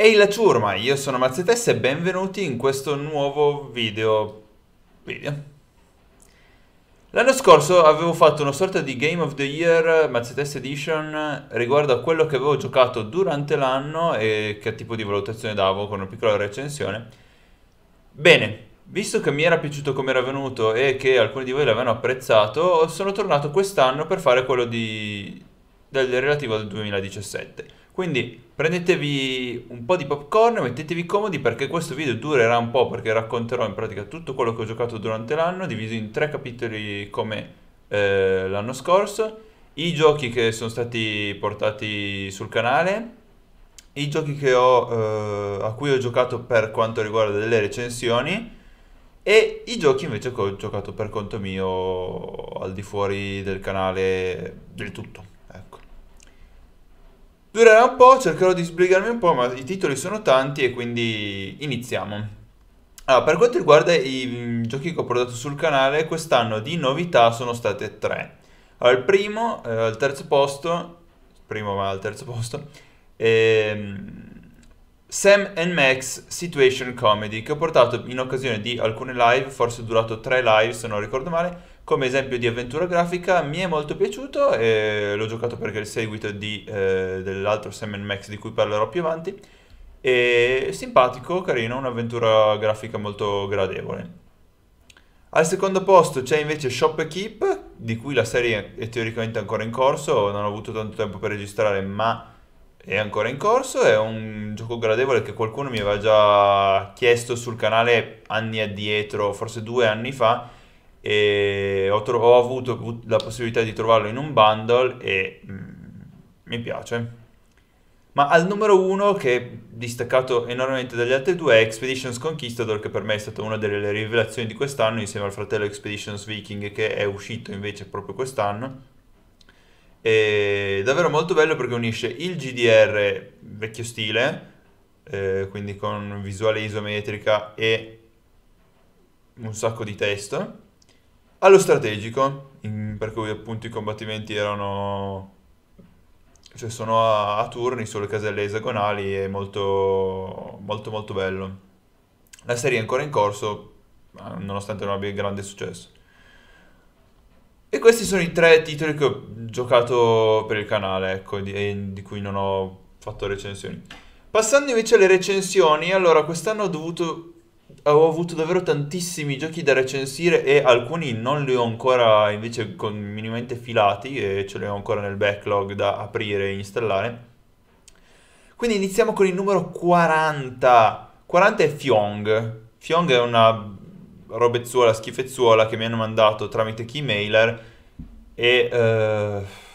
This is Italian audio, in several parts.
Ehi la ciurma, io sono Mazzetes e benvenuti in questo nuovo video... video. L'anno scorso avevo fatto una sorta di Game of the Year Mazzetes Edition riguardo a quello che avevo giocato durante l'anno e che tipo di valutazione davo con una piccola recensione. Bene, visto che mi era piaciuto come era venuto e che alcuni di voi l'avevano apprezzato, sono tornato quest'anno per fare quello di... del relativo al 2017. Quindi prendetevi un po' di popcorn, mettetevi comodi perché questo video durerà un po' perché racconterò in pratica tutto quello che ho giocato durante l'anno, diviso in tre capitoli come eh, l'anno scorso, i giochi che sono stati portati sul canale, i giochi ho, eh, a cui ho giocato per quanto riguarda delle recensioni e i giochi invece che ho giocato per conto mio al di fuori del canale del tutto. Durerà un po', cercherò di sbrigarmi un po', ma i titoli sono tanti e quindi iniziamo. Allora, per quanto riguarda i mm, giochi che ho prodotto sul canale, quest'anno di novità sono state tre. Allora, il primo, eh, al terzo posto, primo ma al terzo posto, ehm, Sam and Max Situation Comedy, che ho portato in occasione di alcune live, forse è durato tre live se non ricordo male, come esempio di avventura grafica mi è molto piaciuto e l'ho giocato perché è il seguito di, eh, dell'altro Sam Max di cui parlerò più avanti e simpatico, carino, un'avventura grafica molto gradevole. Al secondo posto c'è invece Shop Keep, di cui la serie è teoricamente ancora in corso, non ho avuto tanto tempo per registrare, ma è ancora in corso, è un gioco gradevole che qualcuno mi aveva già chiesto sul canale anni addietro, forse due anni fa, e ho, tro- ho avuto la possibilità di trovarlo in un bundle e mm, mi piace. Ma al numero uno, che è distaccato enormemente dagli altri due, è Expeditions Conquistador, che per me è stata una delle rivelazioni di quest'anno, insieme al fratello Expeditions Viking, che è uscito invece proprio quest'anno. È davvero molto bello perché unisce il GDR vecchio stile, eh, quindi con visuale isometrica e un sacco di testo, allo strategico, in- per cui appunto i combattimenti erano... cioè sono a, a turni sulle caselle esagonali e molto molto molto bello. La serie è ancora in corso, nonostante non abbia grande successo. E questi sono i tre titoli che ho giocato per il canale, ecco, di, di cui non ho fatto recensioni. Passando invece alle recensioni, allora quest'anno ho dovuto ho avuto davvero tantissimi giochi da recensire e alcuni non li ho ancora invece con, minimamente filati e ce li ho ancora nel backlog da aprire e installare. Quindi iniziamo con il numero 40. 40 è Fiong. Fiong è una robezzuola, schifezzuola che mi hanno mandato tramite keymailer e... Eh,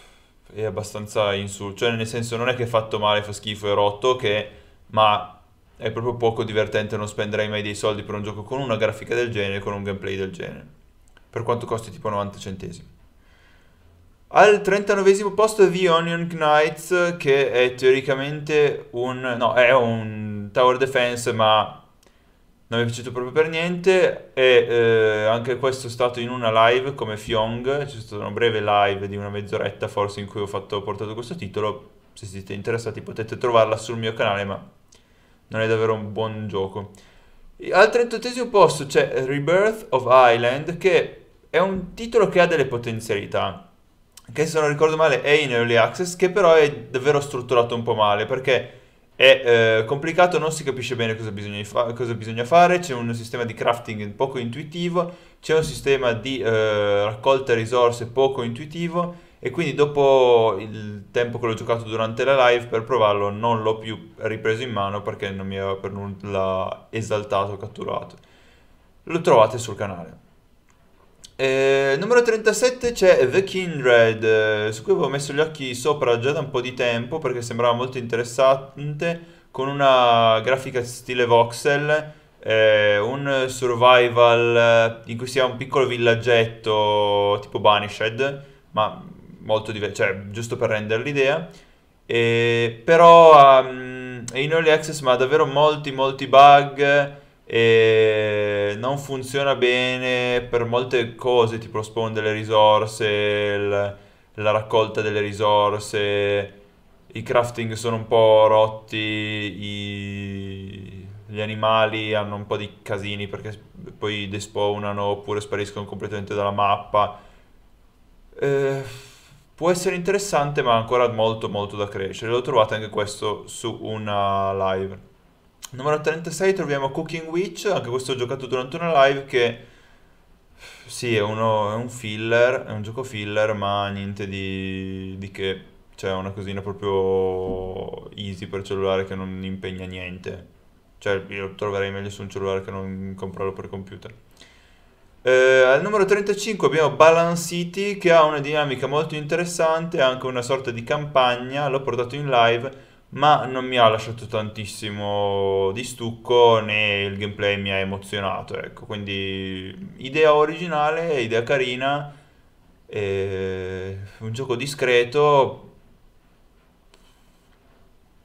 è abbastanza insulto, cioè nel senso non è che è fatto male, fa schifo, è rotto, che... ma è proprio poco divertente, non spenderei mai dei soldi per un gioco con una grafica del genere, con un gameplay del genere. Per quanto costi tipo 90 centesimi. Al 39 posto The Onion Knights, che è teoricamente un... no, è un tower defense, ma non mi è piaciuto proprio per niente e eh, anche questo è stato in una live come Fiong, c'è stata una breve live di una mezz'oretta forse in cui ho, fatto, ho portato questo titolo, se siete interessati potete trovarla sul mio canale ma non è davvero un buon gioco. Al 38 posto c'è Rebirth of Island, che è un titolo che ha delle potenzialità, che se non ricordo male è in Early Access, che però è davvero strutturato un po' male, perché è eh, complicato, non si capisce bene cosa bisogna, fa- cosa bisogna, fare, c'è un sistema di crafting poco intuitivo, c'è un sistema di eh, raccolta risorse poco intuitivo e quindi dopo il tempo che l'ho giocato durante la live per provarlo non l'ho più ripreso in mano perché non mi aveva per nulla esaltato catturato. Lo trovate sul canale. Eh, numero 37 c'è The Kindred, eh, su cui avevo messo gli occhi sopra già da un po' di tempo perché sembrava molto interessante, con una grafica stile voxel, eh, un survival eh, in cui si ha un piccolo villaggetto tipo Banished, ma molto diversi, cioè giusto per rendere l'idea. E, però um, ehm, è in early access ma ha davvero molti molti bug e non funziona bene per molte cose, tipo lo spawn delle risorse, il, la raccolta delle risorse, i crafting sono un po' rotti, i, gli animali hanno un po' di casini perché poi despawnano oppure spariscono completamente dalla mappa. Eh, Può essere interessante, ma ancora molto molto da crescere. lo trovate anche questo su una live. Numero 36 troviamo Cooking Witch, anche questo ho giocato durante una live che sì, è, uno, è un filler, è un gioco filler, ma niente di, di che. Cioè, è una cosina proprio easy per cellulare che non impegna niente. Cioè, io lo troverei meglio su un cellulare che non comprarlo per computer. Eh, al numero 35 abbiamo Balance City che ha una dinamica molto interessante, anche una sorta di campagna, l'ho portato in live ma non mi ha lasciato tantissimo di stucco né il gameplay mi ha emozionato, ecco, quindi idea originale, idea carina, eh, un gioco discreto,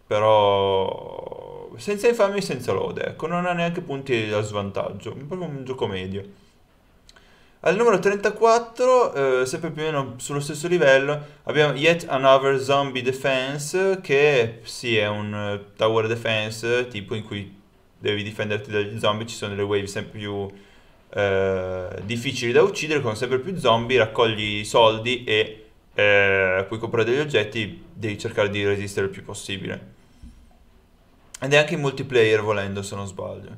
però senza infamia e senza lode, ecco, non ha neanche punti a svantaggio, è proprio un gioco medio. Al numero 34, eh, sempre più o meno sullo stesso livello, abbiamo Yet Another Zombie Defense, che sì, è un uh, tower defense, tipo in cui devi difenderti dagli zombie, ci sono delle wave sempre più uh, difficili da uccidere, con sempre più zombie, raccogli soldi e eh, puoi comprare degli oggetti, devi cercare di resistere il più possibile. Ed è anche in multiplayer volendo, se non sbaglio.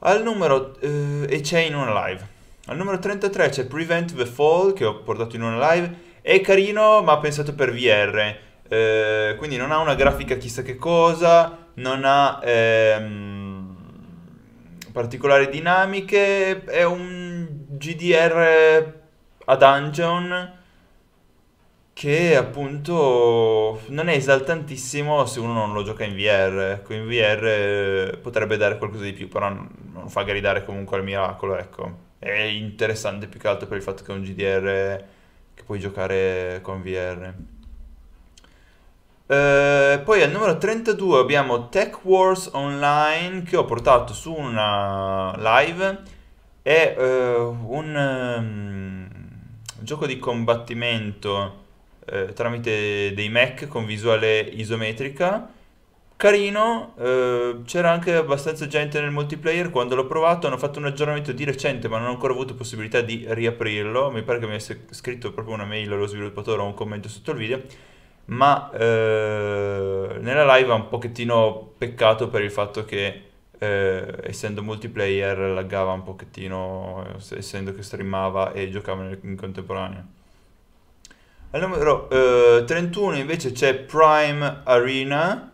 Al numero... Eh, e c'è in una live. Al numero 33 c'è Prevent the Fall che ho portato in una live. È carino ma pensato per VR. Eh, quindi non ha una grafica chissà che cosa, non ha ehm, particolari dinamiche. È un GDR a dungeon che appunto non è esaltantissimo se uno non lo gioca in VR. Ecco, in VR potrebbe dare qualcosa di più, però non fa gridare comunque al miracolo, ecco è interessante più che altro per il fatto che è un GDR che puoi giocare con VR. Eh, poi al numero 32 abbiamo Tech Wars Online che ho portato su una live. È eh, un um, gioco di combattimento eh, tramite dei Mac con visuale isometrica carino, eh, c'era anche abbastanza gente nel multiplayer quando l'ho provato, hanno fatto un aggiornamento di recente ma non ho ancora avuto possibilità di riaprirlo, mi pare che mi avesse scritto proprio una mail allo sviluppatore o un commento sotto il video, ma eh, nella live ha un pochettino peccato per il fatto che eh, essendo multiplayer laggava un pochettino, eh, essendo che streamava e giocava in contemporanea. Al numero 31 invece c'è Prime Arena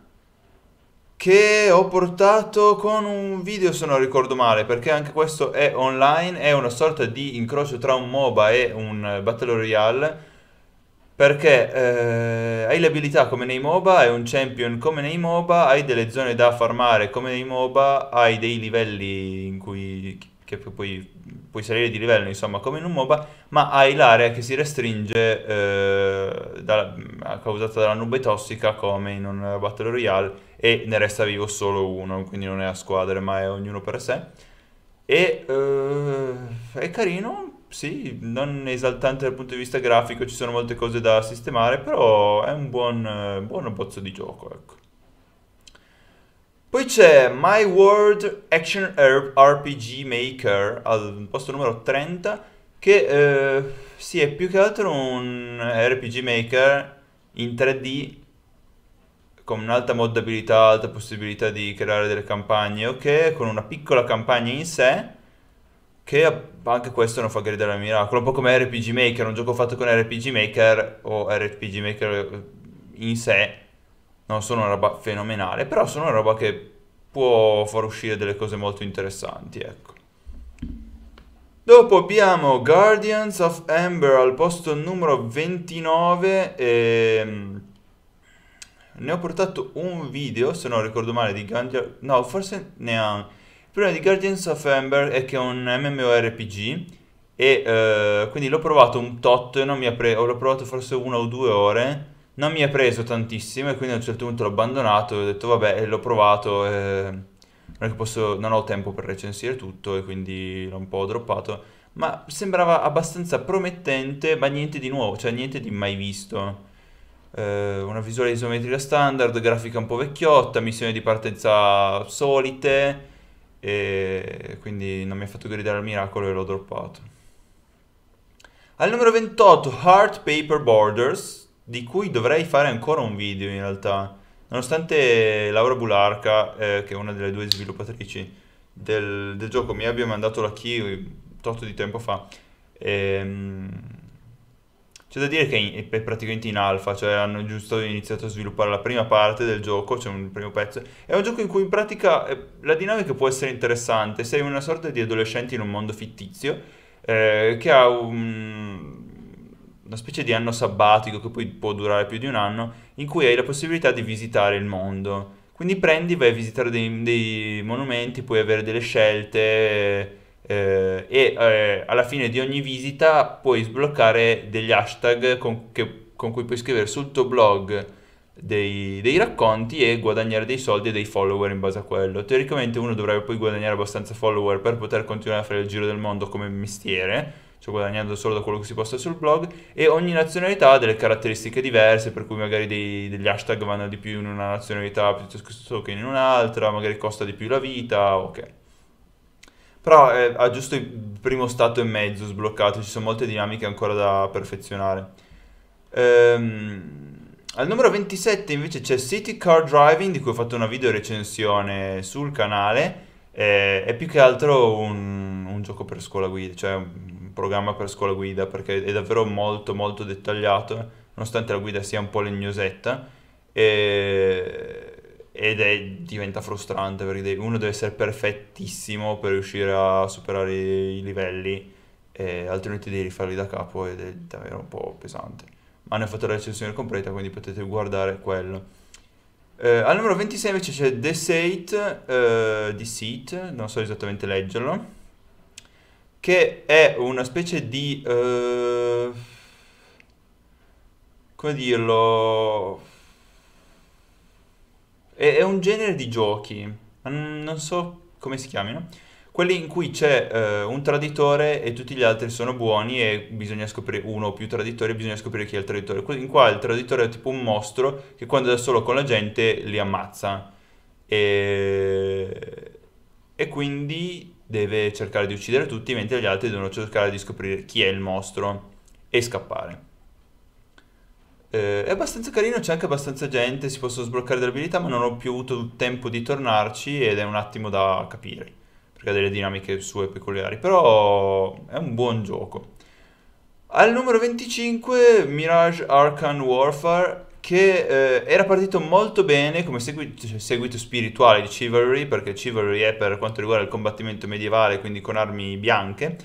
che ho portato con un video se non ricordo male perché anche questo è online è una sorta di incrocio tra un MOBA e un Battle Royale perché eh, hai le abilità come nei MOBA, hai un champion come nei MOBA, hai delle zone da farmare come nei MOBA, hai dei livelli in cui che puoi puoi salire di livello, insomma, come in un MOBA, ma hai l'area che si restringe eh, da, causata dalla nube tossica come in un Battle Royale e ne resta vivo solo uno, quindi non è a squadre, ma è ognuno per sé. E eh, è carino, sì, non esaltante dal punto di vista grafico, ci sono molte cose da sistemare, però è un buon, buon bozzo di gioco, ecco. Poi c'è My World Action RPG Maker al posto numero 30 che eh, sì, è più che altro un RPG Maker in 3D con un'alta modabilità, alta possibilità di creare delle campagne, ok, con una piccola campagna in sé che anche questo non fa gridare al miracolo, un po' come RPG Maker, un gioco fatto con RPG Maker o RPG Maker eh, in sé non sono una roba fenomenale, però sono una roba che può far uscire delle cose molto interessanti, ecco. Dopo abbiamo Guardians of Amber al posto numero 29 e... Ehm, ne ho portato un video, se non ricordo male, di Guardians... No, forse neanche. Il problema di Guardians of Amber è che è un MMORPG e eh, quindi l'ho provato un tot, non mi ha pre... l'ho provato forse una o due ore non mi ha preso tantissimo e quindi a un certo punto l'ho abbandonato e ho detto vabbè l'ho provato eh, non, posso, non, ho tempo per recensire tutto e quindi l'ho un po' droppato ma sembrava abbastanza promettente ma niente di nuovo cioè niente di mai visto eh, una visuale isometrica standard grafica un po' vecchiotta missioni di partenza solite e quindi non mi ha fatto gridare al miracolo e l'ho droppato al numero 28 Hard Paper Borders di cui dovrei fare ancora un video in realtà. Nonostante Laura Bularca, eh, che è una delle due sviluppatrici del, del, gioco, mi abbia mandato la key un tot di tempo fa, ehm, c'è da dire che è, in, è, praticamente in alfa, cioè hanno giusto iniziato a sviluppare la prima parte del gioco, cioè un primo pezzo. È un gioco in cui in pratica eh, la dinamica può essere interessante, sei una sorta di adolescente in un mondo fittizio eh, che ha un una specie di anno sabbatico che poi può durare più di un anno, in cui hai la possibilità di visitare il mondo. Quindi prendi, vai a visitare dei, dei monumenti, puoi avere delle scelte eh, e eh, alla fine di ogni visita puoi sbloccare degli hashtag con, che, con cui puoi scrivere sul tuo blog dei, dei, racconti e guadagnare dei soldi e dei follower in base a quello. Teoricamente uno dovrebbe poi guadagnare abbastanza follower per poter continuare a fare il giro del mondo come mestiere cioè guadagnando solo da quello che si posta sul blog e ogni nazionalità ha delle caratteristiche diverse per cui magari dei, degli hashtag vanno di più in una nazionalità piuttosto che in un'altra magari costa di più la vita ok però eh, ha giusto il primo stato e mezzo sbloccato ci sono molte dinamiche ancora da perfezionare ehm al numero 27 invece c'è City Car Driving di cui ho fatto una video recensione sul canale, eh, è più che altro un, un, gioco per scuola guida, cioè Un, programma per scuola guida perché è davvero molto molto dettagliato, nonostante la guida sia un po' legnosetta e... ed è, diventa frustrante perché uno deve essere perfettissimo per riuscire a superare i livelli e altrimenti devi rifarli da capo ed è davvero un po' pesante. Ma ne ho fatto la recensione completa quindi potete guardare quello. Eh, al numero 26 invece c'è The Seat, eh, Seat non so esattamente leggerlo che è una specie di... Eh, come dirlo? È, è, un genere di giochi, non so come si chiamino, quelli in cui c'è eh, un traditore e tutti gli altri sono buoni e bisogna scoprire uno o più traditori e bisogna scoprire chi è il traditore. In qua il traditore è tipo un mostro che quando è solo con la gente li ammazza. E, e quindi deve cercare di uccidere tutti, mentre gli altri devono cercare di scoprire chi è il mostro e scappare. Eh, è abbastanza carino, c'è anche abbastanza gente, si possono sbloccare delle abilità, ma non ho più avuto tempo di tornarci ed è un attimo da capire, perché ha delle dinamiche sue peculiari, però è un buon gioco. Al numero 25 Mirage Arcan Warfare che eh, era partito molto bene come seguito, cioè, seguito, spirituale di Chivalry, perché Chivalry è per quanto riguarda il combattimento medievale, quindi con armi bianche,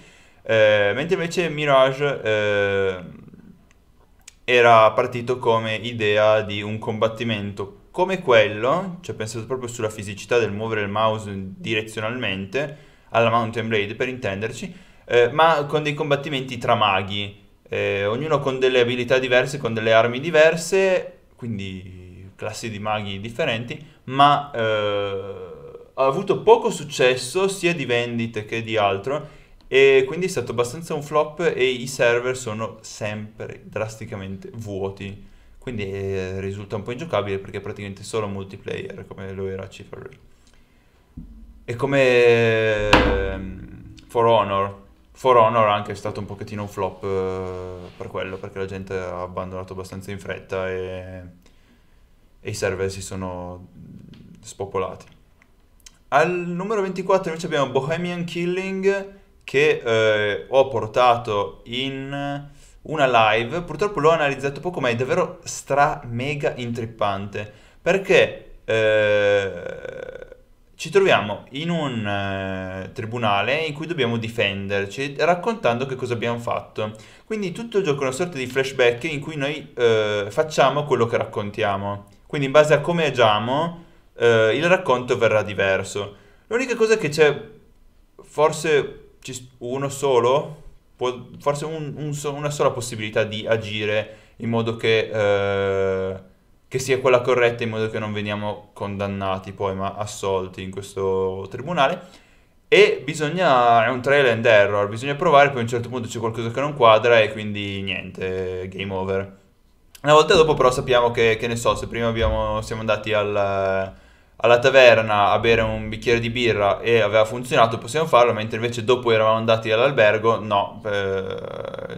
eh, mentre invece Mirage eh, era partito come idea di un combattimento come quello, cioè pensato proprio sulla fisicità del muovere il mouse direzionalmente, alla Mountain Blade per intenderci, eh, ma con dei combattimenti tra maghi eh, ognuno con delle abilità diverse, con delle armi diverse, quindi classi di maghi differenti, ma eh, ha avuto poco successo sia di vendite che di altro e quindi è stato abbastanza un flop e i server sono sempre drasticamente vuoti. Quindi eh, risulta un po' ingiocabile perché è praticamente solo multiplayer come lo era Cipher. E come ehm, For Honor, For Honor anche è stato un pochettino un flop eh, per quello, perché la gente ha abbandonato abbastanza in fretta e, e i server si sono spopolati. Al numero 24 invece abbiamo Bohemian Killing che eh, ho portato in una live, purtroppo l'ho analizzato poco ma è davvero stra mega intrippante perché eh, ci troviamo in un eh, tribunale in cui dobbiamo difenderci raccontando che cosa abbiamo fatto. Quindi tutto il gioco è una sorta di flashback in cui noi eh, facciamo quello che raccontiamo. Quindi in base a come agiamo eh, il racconto verrà diverso. L'unica cosa che c'è, forse uno solo, può, forse un, un so, una sola possibilità di agire in modo che eh, che sia quella corretta in modo che non veniamo condannati poi ma assolti in questo tribunale e bisogna, è un trial and error, bisogna provare poi a un certo punto c'è qualcosa che non quadra e quindi niente, game over. Una volta dopo però sappiamo che, che ne so, se prima abbiamo, siamo andati al, alla taverna a bere un bicchiere di birra e aveva funzionato, possiamo farlo, mentre invece dopo eravamo andati all'albergo, no, eh,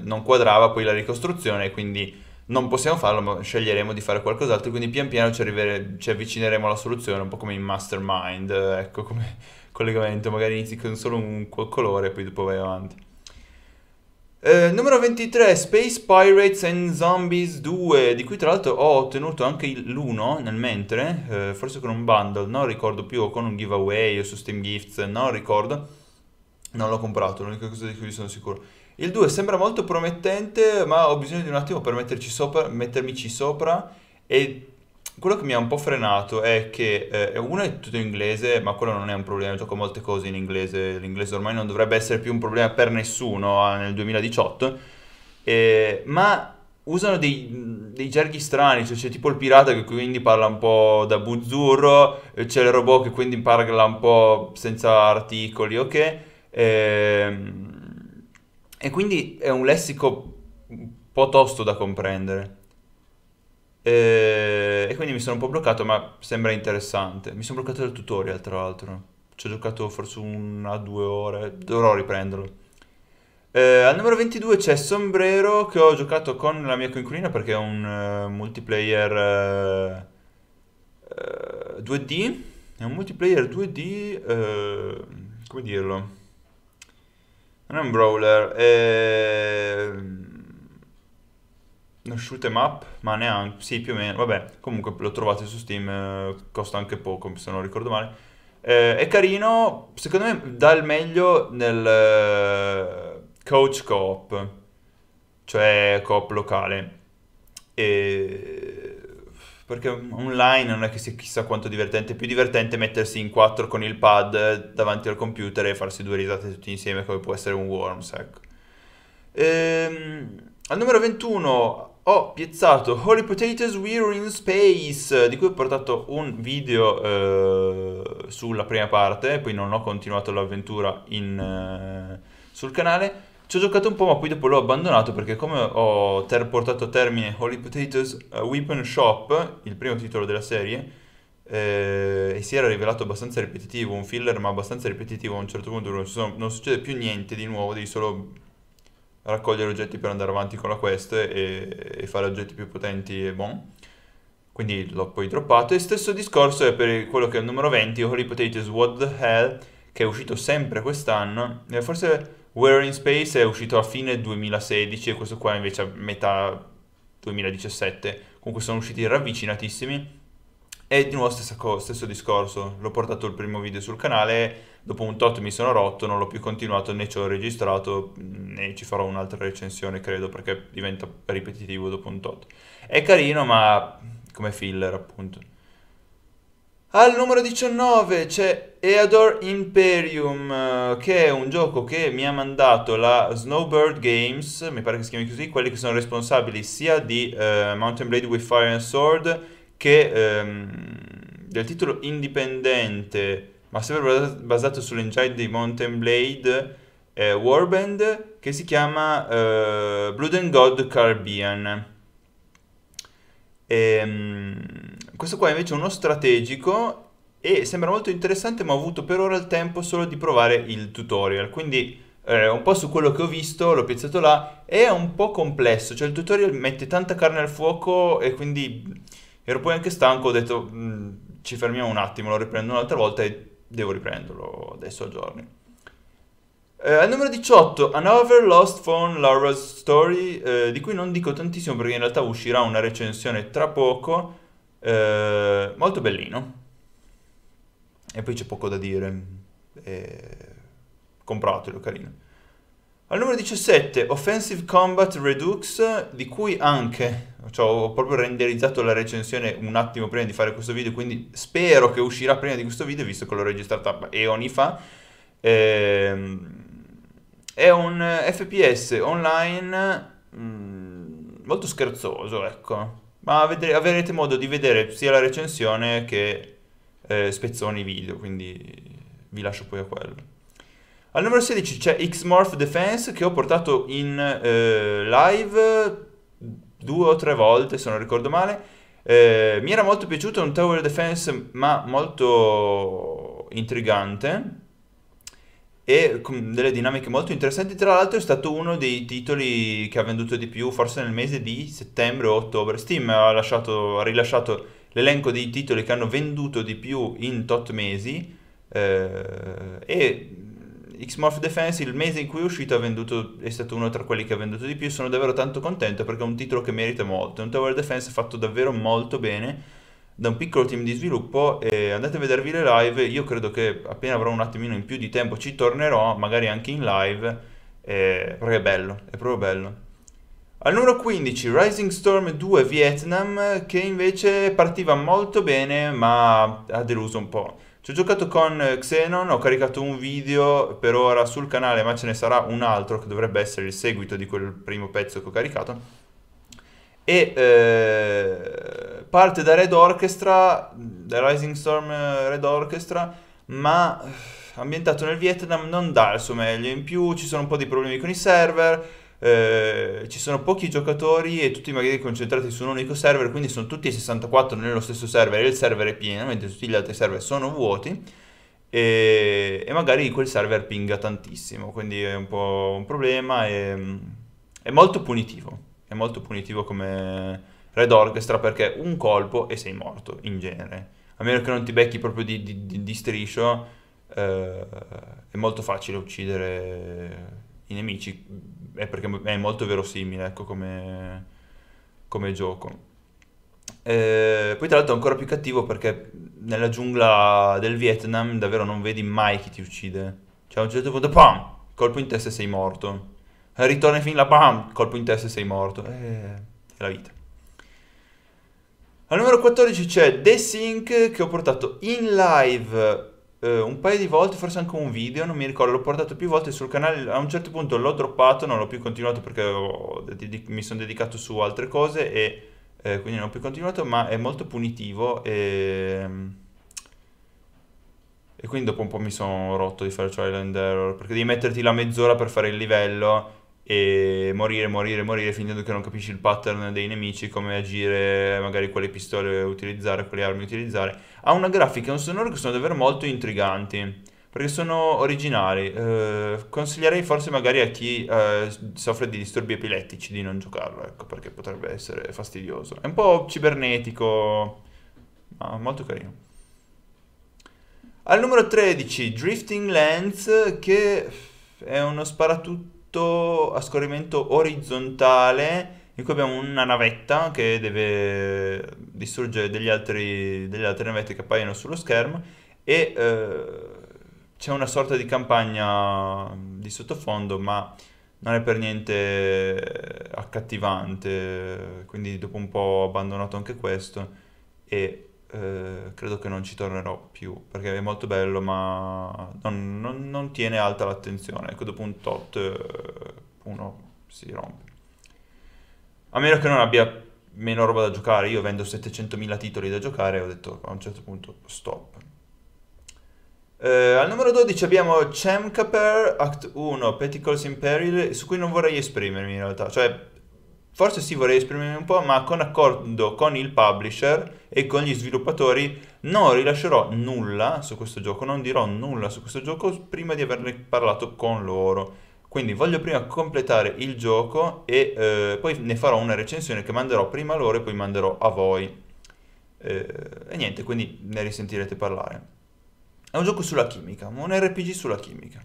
non quadrava poi la ricostruzione, quindi non possiamo farlo, ma sceglieremo di fare qualcos'altro, quindi pian piano ci, arrivere, ci avvicineremo alla soluzione, un po' come in mastermind, eh, ecco, come collegamento, magari inizi con solo un colore e poi dopo vai avanti. Eh, numero 23, Space Pirates and Zombies 2, di cui tra l'altro ho ottenuto anche l'1 nel mentre, eh, forse con un bundle, non ricordo più, o con un giveaway o su Steam Gifts, non ricordo, non l'ho comprato, l'unica cosa di cui sono sicuro. Il 2 sembra molto promettente, ma ho bisogno di un attimo per metterci sopra, mettermici sopra e quello che mi ha un po' frenato è che eh, uno è tutto in inglese, ma quello non è un problema, gioco molte cose in inglese, l'inglese ormai non dovrebbe essere più un problema per nessuno ah, nel 2018, eh, ma usano dei, dei, gerghi strani, cioè c'è tipo il pirata che quindi parla un po' da buzzurro, c'è il robot che quindi parla un po' senza articoli, ok? Ehm e quindi è un lessico un po' tosto da comprendere. E, e quindi mi sono un po' bloccato, ma sembra interessante. Mi sono bloccato dal tutorial, tra l'altro. Ci ho giocato forse una o due ore, dovrò riprenderlo. Eh, al numero 22 c'è Sombrero che ho giocato con la mia coinquilina perché è un uh, multiplayer uh, uh, 2D. È un multiplayer 2D, eh, come dirlo? Non è un brawler, è... Uno mm, shoot em up, ma neanche, sì più o meno, vabbè, comunque lo trovate su Steam, eh, costa anche poco se non ricordo male. Eh, è carino, secondo me dà il meglio nel eh, coach coop, cioè coop locale. E perché online non è che sia chissà quanto divertente, è più divertente mettersi in quattro con il pad eh, davanti al computer e farsi due risate tutti insieme come può essere un Worms, ecco. Ehm, al numero 21 ho piazzato Holy Potatoes We're in Space, di cui ho portato un video eh, sulla prima parte, poi non ho continuato l'avventura in, eh, sul canale. Ci ho giocato un po', ma poi dopo l'ho abbandonato perché come ho ter- portato a termine Holy Potatoes uh, Weapon Shop, il primo titolo della serie, eh, e si era rivelato abbastanza ripetitivo, un filler ma abbastanza ripetitivo, a un certo punto non, sono, non succede più niente di nuovo, devi solo raccogliere oggetti per andare avanti con la quest e, e fare oggetti più potenti e buon. Quindi l'ho poi droppato. E stesso discorso è per quello che è il numero 20, Holy Potatoes What the Hell, che è uscito sempre quest'anno, eh, forse We're in Space è uscito a fine 2016 e questo qua invece a metà 2017. Comunque sono usciti ravvicinatissimi. E di nuovo co- stesso discorso, l'ho portato il primo video sul canale, dopo un tot mi sono rotto, non l'ho più continuato né ci ho registrato né ci farò un'altra recensione credo perché diventa ripetitivo dopo un tot. È carino ma come filler appunto. Al numero 19 c'è Eador Imperium, eh, che è un gioco che mi ha mandato la Snowbird Games, mi pare che si chiami così, quelli che sono responsabili sia di uh, Mountain Blade with Fire and Sword che um, del titolo indipendente, ma sempre basato sull'engine di Mountain Blade eh, Warband, che si chiama uh, Blood and God Caribbean. Ehm... um, questo qua invece è uno strategico e sembra molto interessante ma ho avuto per ora il tempo solo di provare il tutorial, quindi eh, un po' su quello che ho visto, l'ho piazzato là, è un po' complesso, cioè il tutorial mette tanta carne al fuoco e quindi ero poi anche stanco, ho detto mm, ci fermiamo un attimo, lo riprendo un'altra volta e devo riprenderlo adesso a giorni. Eh, al numero 18, Another Lost Phone Lara's Story, eh, di cui non dico tantissimo perché in realtà uscirà una recensione tra poco, eh, molto bellino. E poi c'è poco da dire. Eh, compratelo, carino. Al numero 17, Offensive Combat Redux, di cui anche, cioè ho proprio renderizzato la recensione un attimo prima di fare questo video, quindi spero che uscirà prima di questo video, visto che l'ho registrata eoni fa. Ehm, è un FPS online mh, mm, molto scherzoso, ecco ma vedre- avrete modo di vedere sia la recensione che eh, spezzoni video, quindi vi lascio poi a quello. Al numero 16 c'è Xmorph Defense che ho portato in eh, live due o tre volte, se non ricordo male. Eh, mi era molto piaciuto, è un tower defense ma molto intrigante e con delle dinamiche molto interessanti. Tra l'altro è stato uno dei titoli che ha venduto di più forse nel mese di settembre o ottobre. Steam ha, lasciato, ha rilasciato l'elenco dei titoli che hanno venduto di più in tot mesi eh, e Xmorph Defense il mese in cui è uscito venduto, è stato uno tra quelli che ha venduto di più. Sono davvero tanto contento perché è un titolo che merita molto. È un Tower Defense fatto davvero molto bene da un piccolo team di sviluppo e andate a vedervi le live, io credo che appena avrò un attimino in più di tempo ci tornerò, magari anche in live, eh, perché è bello, è proprio bello. Al numero 15 Rising Storm 2 Vietnam che invece partiva molto bene ma ha deluso un po'. Ci ho giocato con Xenon, ho caricato un video per ora sul canale ma ce ne sarà un altro che dovrebbe essere il seguito di quel primo pezzo che ho caricato. E eh, parte da Red Orchestra, da Rising Storm eh, Red Orchestra, ma eh, ambientato nel Vietnam non dà il suo meglio, in più ci sono un po' di problemi con i server, eh, ci sono pochi giocatori e tutti magari concentrati su un unico server, quindi sono tutti 64 nello stesso server e il server è pieno, mentre tutti gli altri server sono vuoti. E, e magari quel server pinga tantissimo, quindi è un po' un problema e, mm, è molto punitivo, è molto punitivo come, Red Orchestra perché un colpo e sei morto in genere. A meno che non ti becchi proprio di, di, di, di striscio, eh, è molto facile uccidere i nemici, è perché è molto verosimile ecco, come, come gioco. Eh, poi tra l'altro è ancora più cattivo perché nella giungla del Vietnam davvero non vedi mai chi ti uccide. Cioè a un certo punto, pam, colpo in testa e sei morto. Ritorna fin là, pam, colpo in testa e sei morto. Eh, è la vita. Al numero 14 c'è The Sync che ho portato in live eh, un paio di volte, forse anche un video, non mi ricordo, l'ho portato più volte sul canale, a un certo punto l'ho droppato, non l'ho più continuato perché ho, mi sono dedicato su altre cose e eh, quindi non ho più continuato, ma è molto punitivo e... E quindi dopo un po' mi sono rotto di fare trial and error, perché devi metterti la mezz'ora per fare il livello e morire, morire, morire finendo che non capisci il pattern dei nemici, come agire, magari quali pistole utilizzare, quali armi utilizzare. Ha una grafica e un sonoro che sono davvero molto intriganti, perché sono originali. Eh, consiglierei forse magari a chi eh, soffre di disturbi epilettici di non giocarlo, ecco, perché potrebbe essere fastidioso. È un po' cibernetico, ma molto carino. Al numero 13, Drifting Lands, che è uno sparatutto tutto a scorrimento orizzontale in cui abbiamo una navetta che deve distruggere degli altri, delle altre navette che appaiono sullo schermo e eh, c'è una sorta di campagna di sottofondo ma non è per niente accattivante quindi dopo un po' ho abbandonato anche questo e eh, credo che non ci tornerò più perché è molto bello ma non, non, non tiene alta l'attenzione. Ecco, dopo un tot eh, uno si rompe. A meno che non abbia meno roba da giocare, io vendo 700.000 titoli da giocare e ho detto a un certo punto stop. Eh, al numero 12 abbiamo Chemcaper Act 1 Peticles in Peril, su cui non vorrei esprimermi in realtà, cioè Forse sì, vorrei esprimermi un po', ma con accordo con il publisher e con gli sviluppatori non rilascerò nulla su questo gioco, non dirò nulla su questo gioco prima di averne parlato con loro. Quindi voglio prima completare il gioco e eh, poi ne farò una recensione che manderò prima a loro e poi manderò a voi. Eh, e niente, quindi ne risentirete parlare. È un gioco sulla chimica, un RPG sulla chimica.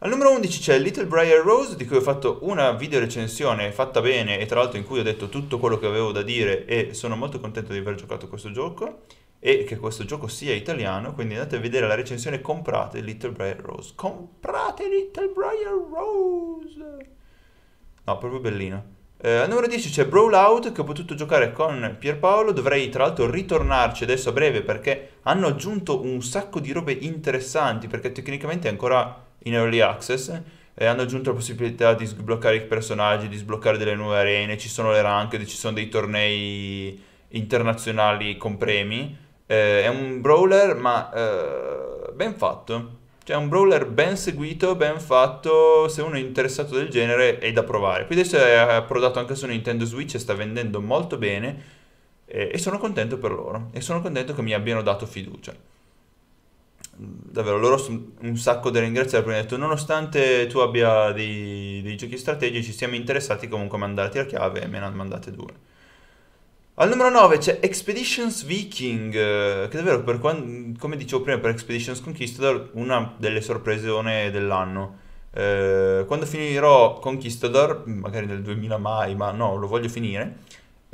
Al numero 11 c'è Little Briar Rose, di cui ho fatto una video recensione fatta bene e tra l'altro in cui ho detto tutto quello che avevo da dire e sono molto contento di aver giocato questo gioco e che questo gioco sia italiano, quindi andate a vedere la recensione comprate Little Briar Rose. Comprate Little Briar Rose! No, proprio bellino. Eh, al numero 10 c'è Brawl Out che ho potuto giocare con Pierpaolo, dovrei tra l'altro ritornarci adesso a breve perché hanno aggiunto un sacco di robe interessanti perché tecnicamente è ancora in early access. e hanno aggiunto la possibilità di sbloccare i personaggi, di sbloccare delle nuove arene, ci sono le ranked, ci sono dei tornei internazionali con premi. Eh, è un brawler ma eh, ben fatto. Cioè un brawler ben seguito, ben fatto, se uno è interessato del genere è da provare. Poi adesso è approdato anche su Nintendo Switch e sta vendendo molto bene e sono contento per loro e sono contento che mi abbiano dato fiducia davvero loro un sacco da ringraziare perché hanno detto nonostante tu abbia dei, dei, giochi strategici siamo interessati comunque a mandarti la chiave e me ne hanno mandate due. Al numero 9 c'è Expeditions Viking, eh, che davvero, per, come dicevo prima, per Expeditions Conquistador, una delle sorprese dell'anno. Eh, quando finirò Conquistador, magari nel 2000 mai, ma no, lo voglio finire,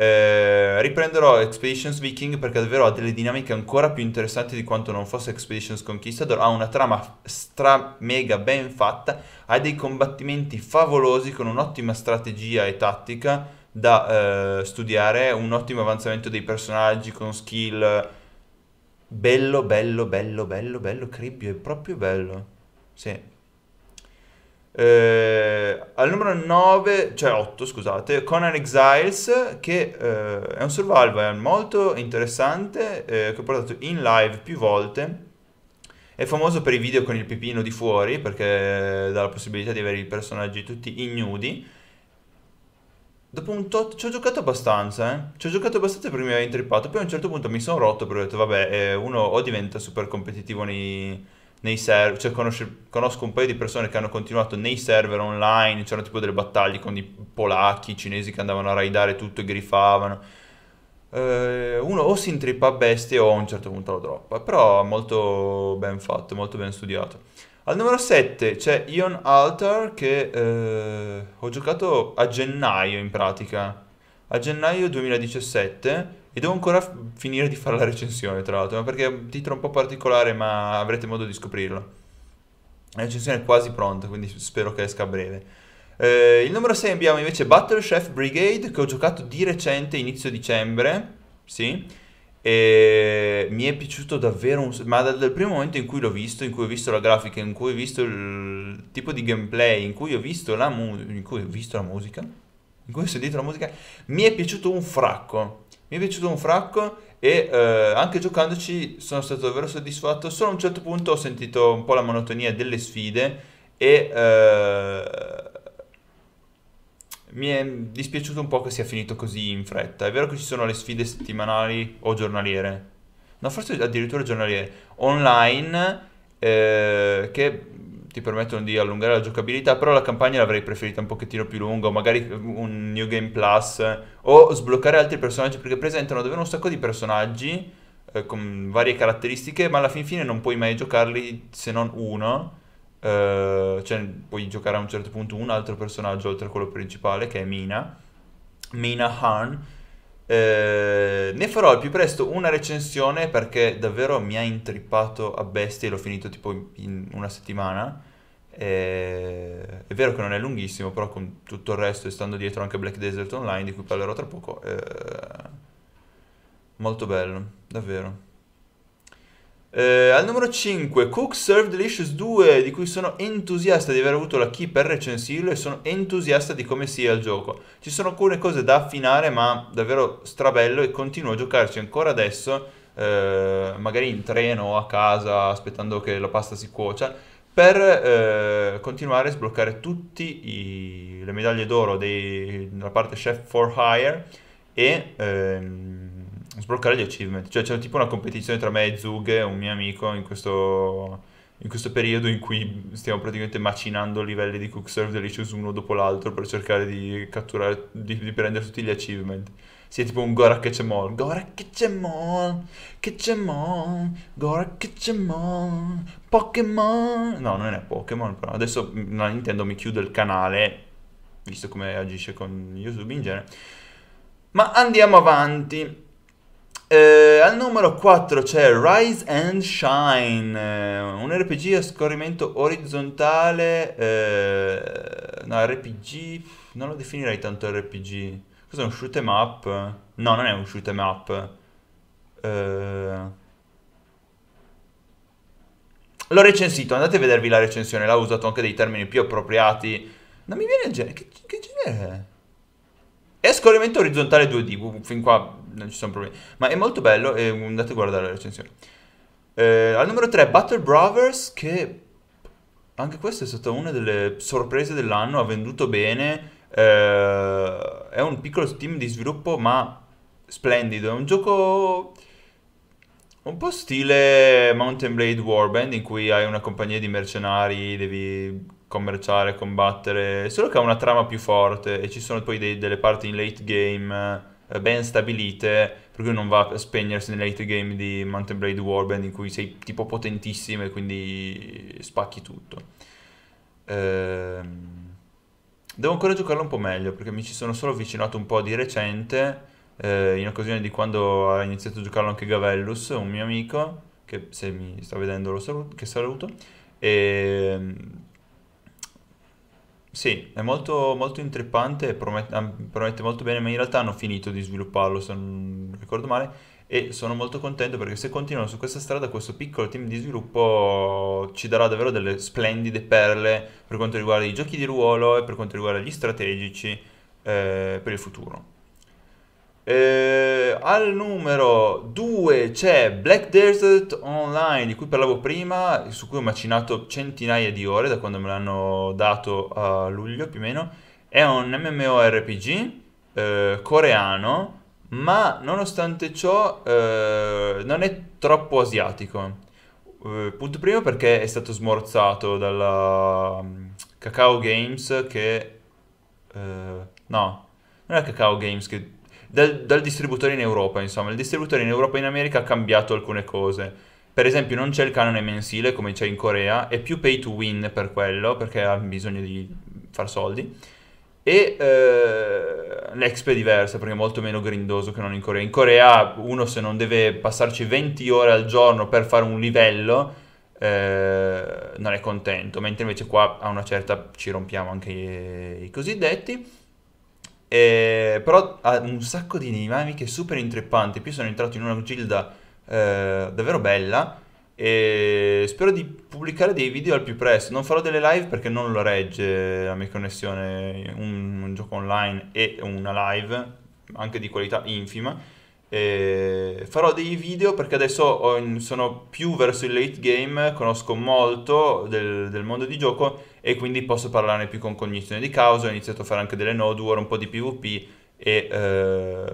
eh, riprenderò Expeditions Viking perché davvero ha delle dinamiche ancora più interessanti di quanto non fosse Expeditions Conquistador. Ha una trama stra mega ben fatta, ha dei combattimenti favolosi con un'ottima strategia e tattica da eh, studiare, un ottimo avanzamento dei personaggi con skill. Bello, bello, bello, bello, bello, Cribbio è proprio bello. Sì. Eh, al numero 9, cioè 8 scusate, Conan Exiles che eh, è un survival molto interessante eh, che ho portato in live più volte. È famoso per i video con il pipino di fuori perché dà la possibilità di avere i personaggi tutti ignudi. Dopo un tot ci ho giocato abbastanza, eh. Ci ho giocato abbastanza perché mi aveva intrippato, poi a un certo punto mi sono rotto perché ho detto vabbè, eh, uno o diventa super competitivo nei nei server, cioè conosce, conosco un paio di persone che hanno continuato nei server online, c'erano tipo delle battaglie con i polacchi, i cinesi che andavano a raidare tutto e griffavano. Eh, uno o si intrippa a bestie o a un certo punto lo droppa, però molto ben fatto, molto ben studiato. Al numero 7 c'è Ion Altar che eh, ho giocato a gennaio in pratica, a gennaio 2017 e devo ancora f- finire di fare la recensione, tra l'altro, perché è un titolo un po' particolare, ma avrete modo di scoprirlo. La recensione è quasi pronta, quindi spero che esca a breve. Eh, il numero 6 abbiamo invece Battle Chef Brigade, che ho giocato di recente, inizio dicembre, sì, e mi è piaciuto davvero, un... ma dal, dal primo momento in cui l'ho visto, in cui ho visto la grafica, in cui ho visto il tipo di gameplay, in cui ho visto la, mu- in cui ho visto la musica, in cui ho sentito la musica, mi è piaciuto un fracco mi è piaciuto un fracco e eh, anche giocandoci sono stato davvero soddisfatto, solo a un certo punto ho sentito un po' la monotonia delle sfide e eh, mi è dispiaciuto un po' che sia finito così in fretta. È vero che ci sono le sfide settimanali o giornaliere, no forse addirittura giornaliere, online eh, che ti permettono di allungare la giocabilità, però la campagna l'avrei preferita un pochettino più lunga, magari un New Game Plus, o sbloccare altri personaggi, perché presentano davvero un sacco di personaggi eh, con varie caratteristiche, ma alla fin fine non puoi mai giocarli se non uno. Eh, cioè puoi giocare a un certo punto un altro personaggio oltre a quello principale che è Mina Mina Han eh, ne farò al più presto una recensione perché davvero mi ha intrippato a bestia e l'ho finito tipo in una settimana. Eh, è vero che non è lunghissimo, però con tutto il resto e stando dietro anche Black Desert Online, di cui parlerò tra poco, eh, molto bello, davvero. Eh, al numero 5, Cook Serve Delicious 2, di cui sono entusiasta di aver avuto la key per recensirlo e sono entusiasta di come sia il gioco. Ci sono alcune cose da affinare, ma davvero strabello e continuo a giocarci ancora adesso, eh, magari in treno o a casa, aspettando che la pasta si cuocia, per eh, continuare a sbloccare tutte le medaglie d'oro della parte Chef for Hire e... Ehm, sbloccare gli achievement. Cioè c'è tipo una competizione tra me e Zug, un mio amico, in questo, in questo periodo in cui stiamo praticamente macinando livelli di Cookserve Delicious uno dopo l'altro per cercare di catturare, di, di prendere tutti gli achievement. Sì, è tipo un Gora Ketchemol. Gora Ketchemol, Ketchemol, Gora mol. Pokémon. No, non è Pokémon, però adesso mm, la Nintendo mi chiude il canale, visto come agisce con YouTube in genere. Ma andiamo avanti. Eh, al numero 4 c'è Rise and Shine, eh, un RPG a scorrimento orizzontale, eh, no RPG, non lo definirei tanto RPG, cos'è un shoot em up? No, non è un shoot em up. Eh, l'ho recensito, andate a vedervi la recensione, l'ha usato anche dei termini più appropriati. Non mi viene il genere, che, che genere è? È scorrimento orizzontale 2D, fin qua non ci sono problemi. Ma è molto bello e andate a guardare la recensione. Eh, al numero 3 Battle Brothers che anche questa è stata una delle sorprese dell'anno, ha venduto bene. Eh, è un piccolo team di sviluppo ma splendido, è un gioco un po' stile Mountain Blade Warband in cui hai una compagnia di mercenari, devi commerciare, combattere, solo che ha una trama più forte e ci sono poi dei, delle parti in late game eh, ben stabilite, per cui non va a spegnersi nelle nell'ate game di Mountain Blade Warband in cui sei tipo potentissimo e quindi spacchi tutto. Ehm... Devo ancora giocarlo un po' meglio perché mi ci sono solo avvicinato un po' di recente, eh, in occasione di quando ha iniziato a giocarlo anche Gavellus, un mio amico, che se mi sta vedendo lo saluto, che saluto, e ehm, sì, è molto, molto intrippante e promette molto bene, ma in realtà hanno finito di svilupparlo, se non ricordo male, e sono molto contento perché se continuano su questa strada questo piccolo team di sviluppo ci darà davvero delle splendide perle per quanto riguarda i giochi di ruolo e per quanto riguarda gli strategici eh, per il futuro. Eh, al numero 2 c'è Black Desert Online di cui parlavo prima, su cui ho macinato centinaia di ore da quando me l'hanno dato a luglio più o meno. È un MMORPG eh, coreano, ma nonostante ciò eh, non è troppo asiatico. Eh, punto primo perché è stato smorzato dalla Cacao mm, Games che... Eh, no, non è Cacao Games che dal, dal distributore in Europa, insomma, il distributore in Europa e in America ha cambiato alcune cose. Per esempio non c'è il canone mensile come c'è in Corea, è più pay to win per quello, perché ha bisogno di far soldi. E eh, l'Exp è diversa perché è molto meno grindoso che non in Corea. In Corea uno se non deve passarci 20 ore al giorno per fare un livello eh, non è contento, mentre invece qua a una certa ci rompiamo anche i, i cosiddetti. Eh, però ha un sacco di dinamiche super intreppanti. Più sono entrato in una gilda eh, davvero bella. E spero di pubblicare dei video al più presto. Non farò delle live perché non lo regge la mia connessione. Un, un gioco online e una live, anche di qualità infima e farò dei video perché adesso in, sono più verso il late game, conosco molto del, del, mondo di gioco e quindi posso parlarne più con cognizione di causa. Ho iniziato a fare anche delle node war, un po' di PvP e eh,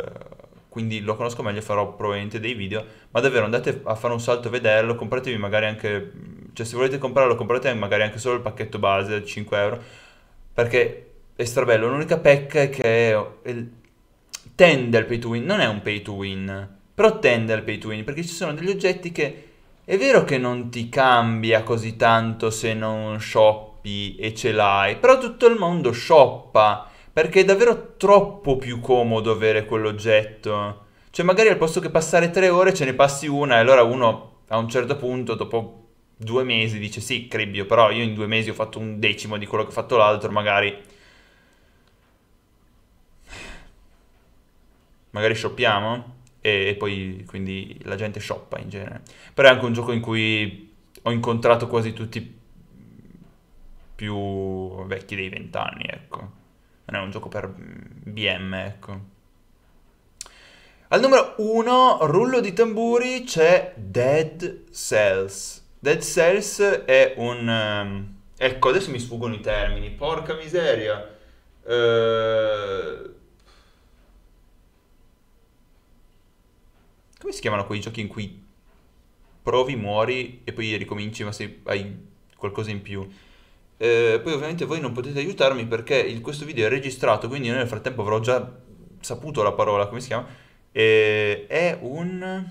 quindi lo conosco meglio. Farò probabilmente dei video. Ma davvero andate a fare un salto a vederlo. Compratevi magari anche, cioè se volete comprarlo, comprate magari anche solo il pacchetto base 5 euro perché è strabello. L'unica pecca è che è il, tende al pay to win, non è un pay to win, però tende al pay to win, perché ci sono degli oggetti che è vero che non ti cambia così tanto se non shoppi e ce l'hai, però tutto il mondo shoppa, perché è davvero troppo più comodo avere quell'oggetto. Cioè magari al posto che passare tre ore ce ne passi una e allora uno a un certo punto dopo due mesi dice sì, crebbio, però io in due mesi ho fatto un decimo di quello che ho fatto l'altro, magari magari shoppiamo e, e poi quindi la gente shoppa in genere. Però è anche un gioco in cui ho incontrato quasi tutti più vecchi dei vent'anni, ecco. Non è un gioco per BM, ecco. Al numero 1, rullo di tamburi, c'è Dead Cells. Dead Cells è un... Ehm, ecco, adesso mi sfuggono i termini, porca miseria. Eh... Come si chiamano quei giochi in cui provi, muori e poi ricominci ma se hai qualcosa in più? Eh, poi ovviamente voi non potete aiutarmi perché il, questo video è registrato, quindi nel frattempo avrò già saputo la parola, come si chiama? Eh, è un...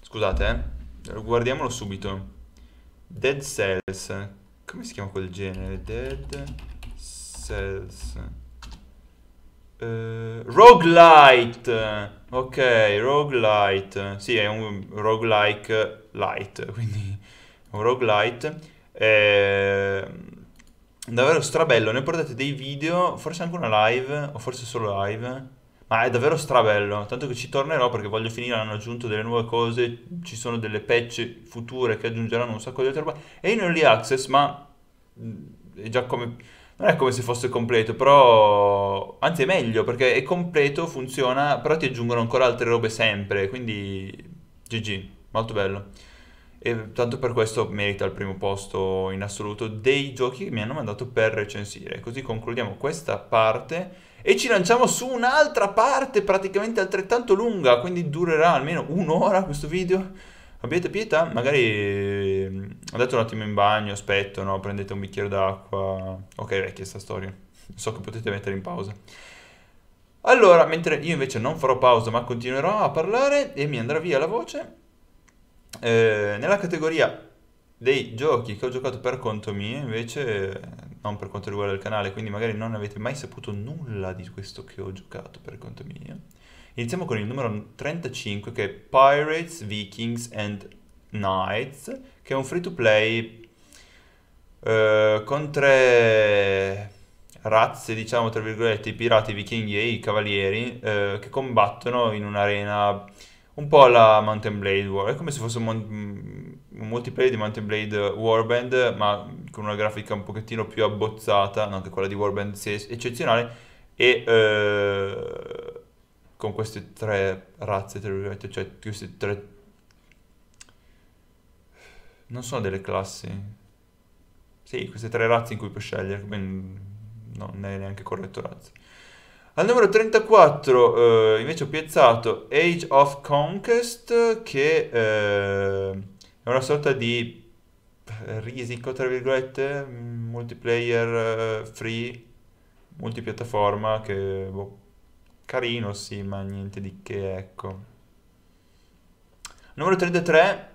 Scusate, eh. guardiamolo subito. Dead Cells. Come si chiama quel genere? Dead Cells. Uh, roguelite. Ok, roguelite. Sì, è un roguelike light, quindi un roguelite. Eh, davvero strabello, ne portate dei video, forse anche una live, o forse solo live. Ma è davvero strabello, tanto che ci tornerò perché voglio finire, hanno aggiunto delle nuove cose, ci sono delle patch future che aggiungeranno un sacco di altre roba. E in early access, ma mm, è già come non è come se fosse completo, però anzi è meglio perché è completo, funziona, però ti aggiungono ancora altre robe sempre, quindi GG, molto bello. E tanto per questo merita il primo posto in assoluto dei giochi che mi hanno mandato per recensire. Così concludiamo questa parte e ci lanciamo su un'altra parte praticamente altrettanto lunga, quindi durerà almeno un'ora questo video Abbiate pietà, magari mm, andate un attimo in bagno, aspetto, no? prendete un bicchiere d'acqua. Ok, vecchia sta storia. So che potete mettere in pausa. Allora, mentre io invece non farò pausa, ma continuerò a parlare e mi andrà via la voce. Eh, nella categoria dei giochi che ho giocato per conto mio, invece non per quanto riguarda il canale, quindi magari non avete mai saputo nulla di questo che ho giocato per conto mio. Iniziamo con il numero 35 che è Pirates, Vikings and Knights, che è un free to play eh, con tre razze, diciamo tra virgolette, i pirati, i vichinghi e i cavalieri, eh, che combattono in un'arena un po' alla Mountain Blade War. È come se fosse un, mon- un multiplayer di Mountain Blade Warband, ma con una grafica un pochettino più abbozzata, non che quella di Warband sia eccezionale, e eh, con queste tre razze, tra virgolette, cioè queste tre... Non sono delle classi. Sì, queste tre razze in cui puoi scegliere, non è neanche corretto razze. Al numero 34 eh, invece ho piazzato Age of Conquest, che eh, è una sorta di risico, tra virgolette, multiplayer eh, free, multipiattaforma, che boh, Carino, sì, ma niente di che, ecco. Numero 33,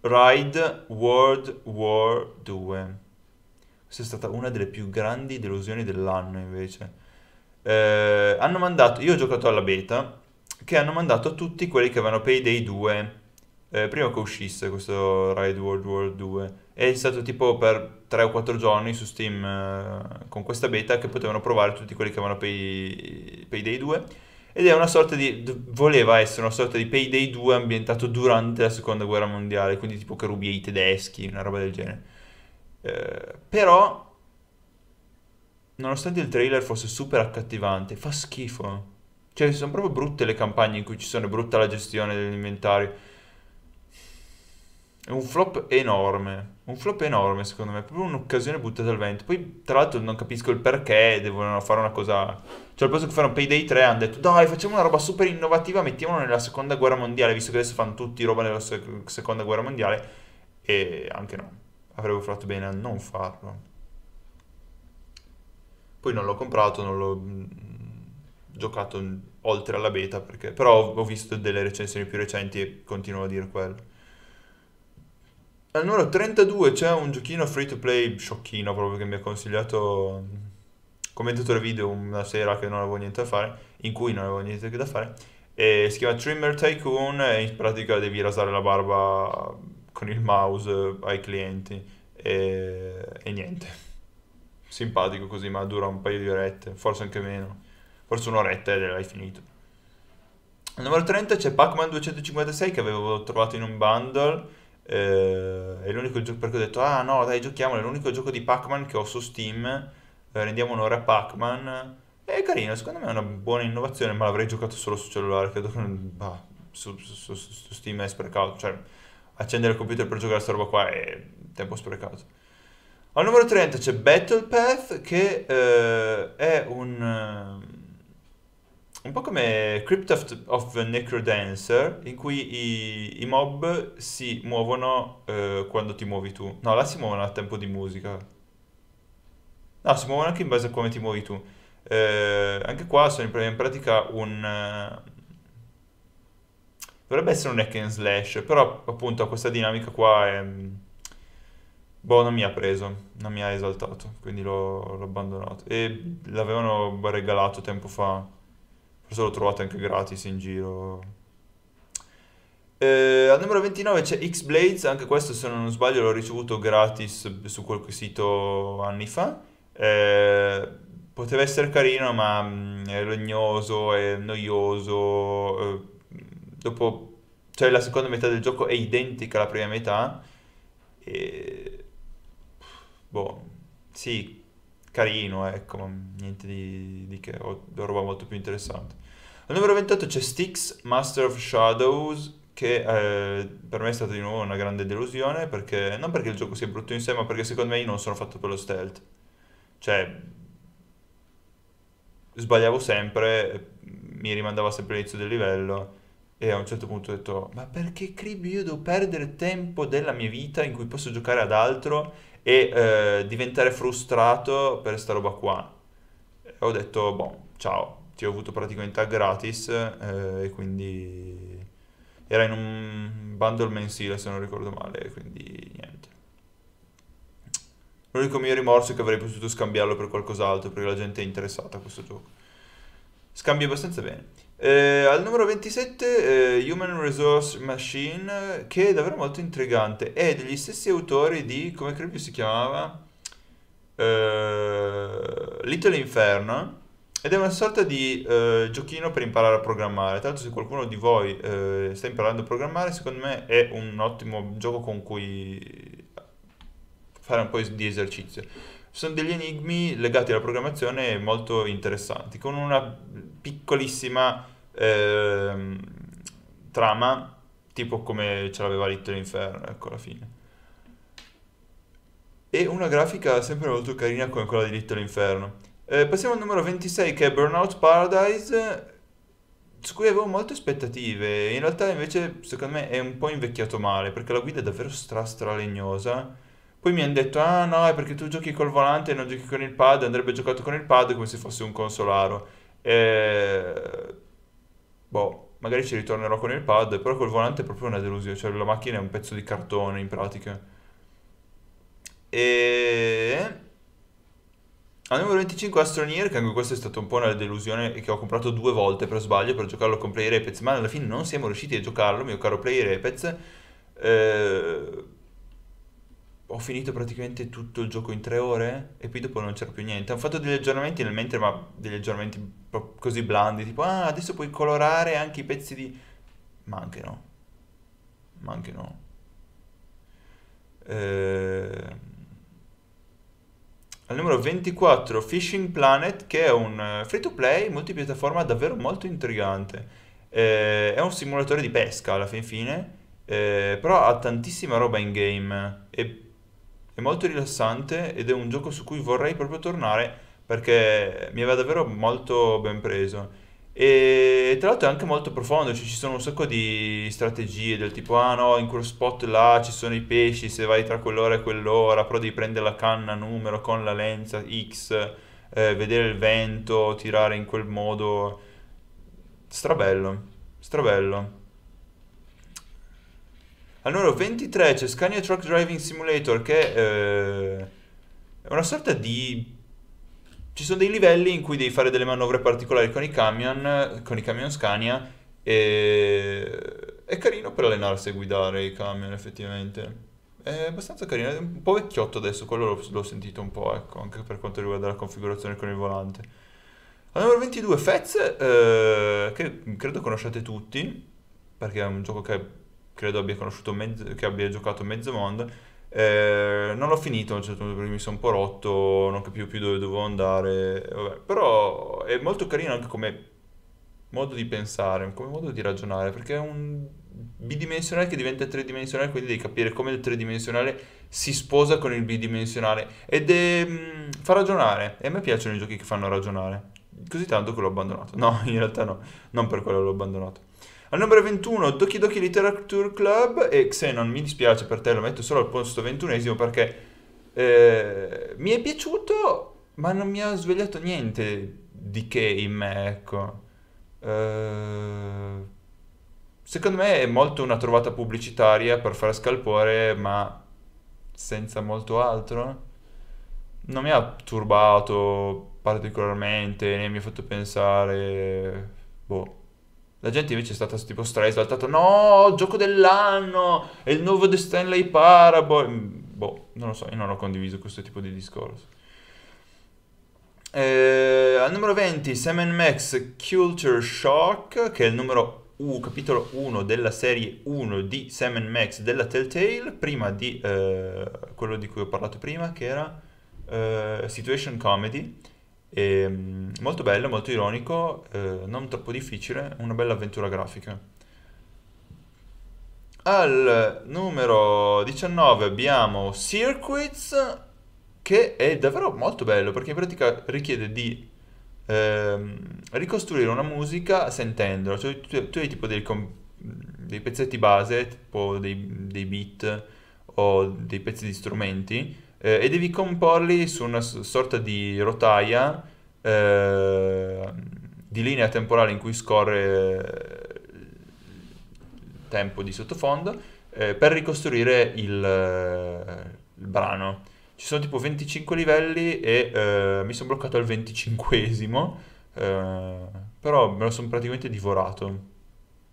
Ride World War 2. Questa è stata una delle più grandi delusioni dell'anno, invece. Eh, hanno mandato, io ho giocato alla beta, che hanno mandato a tutti quelli che avevano Payday 2, eh, prima che uscisse questo Ride World War 2 è stato tipo per 3 o 4 giorni su Steam eh, con questa beta che potevano provare tutti quelli che avevano pay, Payday 2 ed è una sorta di voleva essere una sorta di Payday 2 ambientato durante la seconda guerra mondiale quindi tipo che rubi ai tedeschi una roba del genere eh, però nonostante il trailer fosse super accattivante fa schifo cioè sono proprio brutte le campagne in cui ci sono è brutta la gestione dell'inventario è un flop enorme un flop enorme secondo me, proprio un'occasione buttata al vento. Poi tra l'altro non capisco il perché devono fare una cosa... Cioè al posto che fare un Payday 3 hanno detto dai facciamo una roba super innovativa, mettiamola nella seconda guerra mondiale, visto che adesso fanno tutti roba nella sec- seconda guerra mondiale. E anche no, avrebbero fatto bene a non farlo. Poi non l'ho comprato, non l'ho mm, giocato oltre alla beta, perché... però ho visto delle recensioni più recenti e continuo a dire quello. Al numero 32 c'è un giochino free to play sciocchino proprio che mi ha consigliato mm, commentatore video una sera che non avevo niente da fare, in cui non avevo niente da fare, e si chiama Trimmer Tycoon e in pratica devi rasare la barba con il mouse ai clienti e, e niente. Simpatico così, ma dura un paio di orette, forse anche meno, forse un'oretta e l'hai finito. Al numero 30 c'è Pac-Man 256 che avevo trovato in un bundle eh, è l'unico gioco perché ho detto ah no dai giochiamolo, è l'unico gioco di Pac-Man che ho su Steam, eh, rendiamo onore a Pac-Man. È carino, secondo me è una buona innovazione, ma l'avrei giocato solo su cellulare, credo che bah, su, su, su, su, Steam è sprecato, cioè accendere il computer per giocare a sta roba qua è tempo sprecato. Al numero 30 c'è Battle Path che eh, è un un po' come Crypt of, of the Necrodancer, in cui i, i mob si muovono eh, quando ti muovi tu. No, là si muovono a tempo di musica. No, si muovono anche in base a come ti muovi tu. Eh, anche qua sono in, in pratica un... Uh, dovrebbe essere un hack and slash, però appunto questa dinamica qua è... Boh, non mi ha preso, non mi ha esaltato, quindi l'ho abbandonato. E l'avevano regalato tempo fa forse lo trovate anche gratis in giro. Eh, al numero 29 c'è X-Blades, anche questo se non sbaglio l'ho ricevuto gratis su quel sito anni fa. Eh, poteva essere carino ma mm, è legnoso, è noioso. Eh, dopo, cioè la seconda metà del gioco è identica alla prima metà. E... Boh, sì, carino, ecco, ma niente di, di che, ho roba molto più interessante. Al numero 28 c'è Styx, Master of Shadows, che eh, per me è stata di nuovo una grande delusione, perché non perché il gioco sia brutto in sé, ma perché secondo me io non sono fatto per lo stealth. Cioè, sbagliavo sempre, mi rimandava sempre all'inizio del livello e a un certo punto ho detto ma perché Cribi io devo perdere tempo della mia vita in cui posso giocare ad altro e eh, diventare frustrato per sta roba qua e ho detto boh ciao ci ho avuto praticamente a gratis eh, e quindi era in un bundle mensile se non ricordo male, quindi niente. L'unico mio rimorso è che avrei potuto scambiarlo per qualcos'altro perché la gente è interessata a questo gioco. Scambia abbastanza bene. Eh, al numero 27 eh, Human Resource Machine che è davvero molto intrigante. È degli stessi autori di, come credo si chiamava, eh, Little Inferno ed è una sorta di eh, giochino per imparare a programmare. Tra l'altro, se qualcuno di voi eh, sta imparando a programmare, secondo me è un ottimo gioco con cui fare un po' di esercizio. Sono degli enigmi legati alla programmazione molto interessanti, con una piccolissima eh, trama, tipo come ce l'aveva Little Inferno, ecco alla fine. E una grafica sempre molto carina come quella di Little Inferno eh, passiamo al numero 26 che è Burnout Paradise, su cui avevo molte aspettative. In realtà invece secondo me è un po' invecchiato male perché la guida è davvero stra stralegnosa. Poi mi hanno detto, ah no, è perché tu giochi col volante e non giochi con il pad, andrebbe giocato con il pad come se fosse un consolaro. E... Eh, boh, magari ci ritornerò con il pad, però col volante è proprio una delusione, cioè la macchina è un pezzo di cartone in pratica. E al numero 25 Astroneer, che anche questo è stato un po' una delusione e che ho comprato due volte per sbaglio per giocarlo con Player Epez, ma alla fine non siamo riusciti a giocarlo, mio caro Player Epez. Eh, ho finito praticamente tutto il gioco in tre ore e poi dopo non c'era più niente. Ho fatto degli aggiornamenti nel mentre, ma degli aggiornamenti così blandi, tipo ah, adesso puoi colorare anche i pezzi di... Ma anche no. Ma anche no. Ehm al numero 24 Fishing Planet che è un eh, free to play multipiattaforma davvero molto intrigante. Eh, è un simulatore di pesca alla fin fine, eh, però ha tantissima roba in game. È, è molto rilassante ed è un gioco su cui vorrei proprio tornare perché mi aveva davvero molto ben preso. E tra l'altro è anche molto profondo, cioè ci sono un sacco di strategie del tipo ah no, in quello spot là ci sono i pesci, se vai tra quell'ora e quell'ora, però devi prendere la canna numero con la lenza X, eh, vedere il vento, tirare in quel modo. Strabello, strabello. Allora, 23 c'è Scania Truck Driving Simulator che eh, è una sorta di ci sono dei livelli in cui devi fare delle manovre particolari con i camion, con i camion Scania e è carino per allenarsi a guidare i camion effettivamente. È abbastanza carino, è un po' vecchiotto adesso, quello l'ho, l'ho sentito un po', ecco, anche per quanto riguarda la configurazione con il volante. Al numero 22 Fez, eh, che credo conosciate tutti, perché è un gioco che credo abbia conosciuto mezzo, che abbia giocato mezzo mondo eh, non l'ho finito a un certo punto perché mi sono un po' rotto, non capivo più dove dovevo andare. Vabbè, però è molto carino anche come modo di pensare, come modo di ragionare, perché è un bidimensionale che diventa tridimensionale, quindi devi capire come il tridimensionale si sposa con il bidimensionale ed è, mh, mm, fa ragionare. E a me piacciono i giochi che fanno ragionare. Così tanto che l'ho abbandonato. No, in realtà no, non per quello l'ho abbandonato. Al numero 21 Doki Doki Literature Club e Xenon, mi dispiace per te, lo metto solo al posto ventunesimo perché eh, mi è piaciuto ma non mi ha svegliato niente di che in me, ecco. Eh, secondo me è molto una trovata pubblicitaria per fare scalpore ma senza molto altro. Non mi ha turbato particolarmente, né mi ha fatto pensare... Boh la gente invece è stata tipo stra esaltata, no, gioco dell'anno, è il nuovo The Stanley Parable. Mm, boh, non lo so, io non ho condiviso questo tipo di discorso. Eh, al numero 20, Sam Max Culture Shock, che è il numero U, capitolo 1 della serie 1 di Sam Max della Telltale, prima di eh, quello di cui ho parlato prima, che era eh, Situation Comedy e, ehm, molto bello, molto ironico, eh, non troppo difficile, una bella avventura grafica. Al numero 19 abbiamo Circuits, che è davvero molto bello perché in pratica richiede di ehm, ricostruire una musica sentendola. Cioè, tu, tu, hai tipo dei, com- dei pezzetti base, tipo dei, dei beat o dei pezzi di strumenti eh, e devi comporli su una sorta di rotaia eh, di linea temporale in cui scorre il eh, tempo di sottofondo eh, per ricostruire il, eh, il, brano. Ci sono tipo 25 livelli e eh, mi sono bloccato al 25esimo, però me lo sono praticamente divorato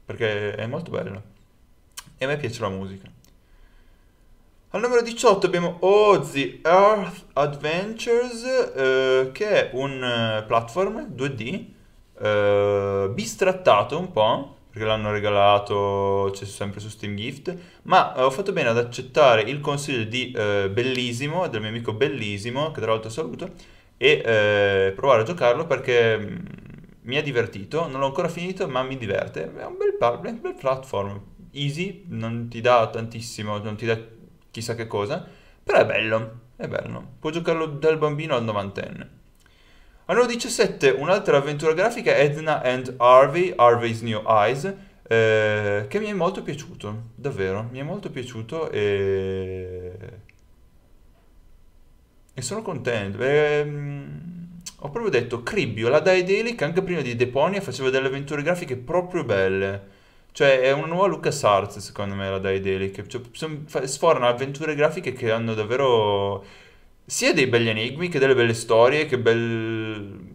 perché è molto bello e a me piace la musica. Al numero 18 abbiamo Ozzy Earth Adventures, eh, che è un eh, platform 2D, eh, bistrattato un po', perché l'hanno regalato, c'è sempre su Steam Gift, ma eh, ho fatto bene ad accettare il consiglio di eh, Bellissimo, del mio amico Bellissimo, che tra l'altro saluto, e eh, provare a giocarlo perché mm, mi ha divertito, non l'ho ancora finito, ma mi diverte. È un bel, un bel platform, easy, non ti dà tantissimo, non ti dà chissà che cosa, però è bello, è bello, può giocarlo dal bambino al novantenne. Al numero 17 un'altra avventura grafica Edna and Harvey, Harvey's New Eyes, eh, che mi è molto piaciuto, davvero, mi è molto piaciuto e... E sono contento. Ehm ho proprio detto Cribbio, la Daedalic anche prima di Deponia faceva delle avventure grafiche proprio belle. Cioè, è una nuova LucasArts, secondo me, la Daedalic. Che cioè, sforano avventure grafiche che hanno davvero sia dei belli enigmi che delle belle storie, che bel...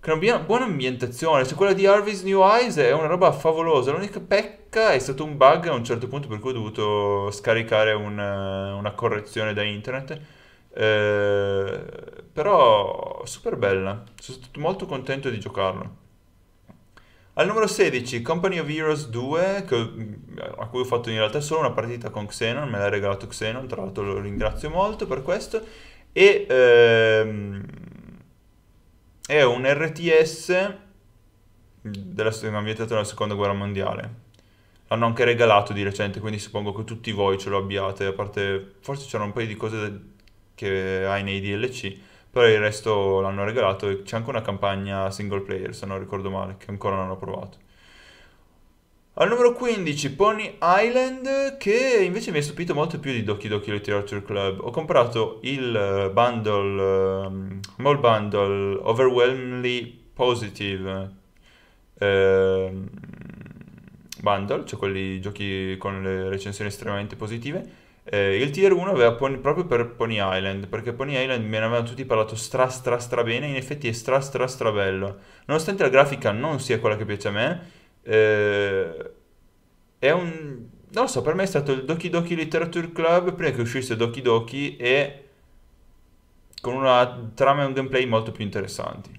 Che una buona, buona ambientazione. Cioè, quella di Harvey's New Eyes è una roba favolosa. L'unica pecca è stato un bug a un certo punto per cui ho dovuto scaricare una, una correzione da internet. Eh, però super bella. Sono stato molto contento di giocarlo. Al numero 16, Company of Heroes 2, che, mm, a cui ho fatto in realtà solo una partita con Xenon, me l'ha regalato Xenon, tra l'altro lo ringrazio molto per questo, e ehm, è un RTS della, ambientato nella seconda guerra mondiale. L'hanno anche regalato di recente, quindi suppongo che tutti voi ce lo abbiate, a parte forse c'erano un paio di cose che hai nei DLC però il resto l'hanno regalato e c'è anche una campagna single player, se non ricordo male, che ancora non ho provato. Al numero 15 Pony Island che invece mi ha stupito molto più di Doki Doki Literature Club. Ho comprato il eh, bundle, um, ehm, Mall Bundle Overwhelmingly Positive eh, Bundle, cioè quelli giochi con le recensioni estremamente positive eh, il tier 1 aveva Pony, proprio per Pony Island, perché Pony Island me ne avevano tutti parlato stra stra stra bene, in effetti è stra stra stra bello. Nonostante la grafica non sia quella che piace a me, eh, è un... non lo so, per me è stato il Doki Doki Literature Club prima che uscisse Doki Doki e con una trama e un gameplay molto più interessanti.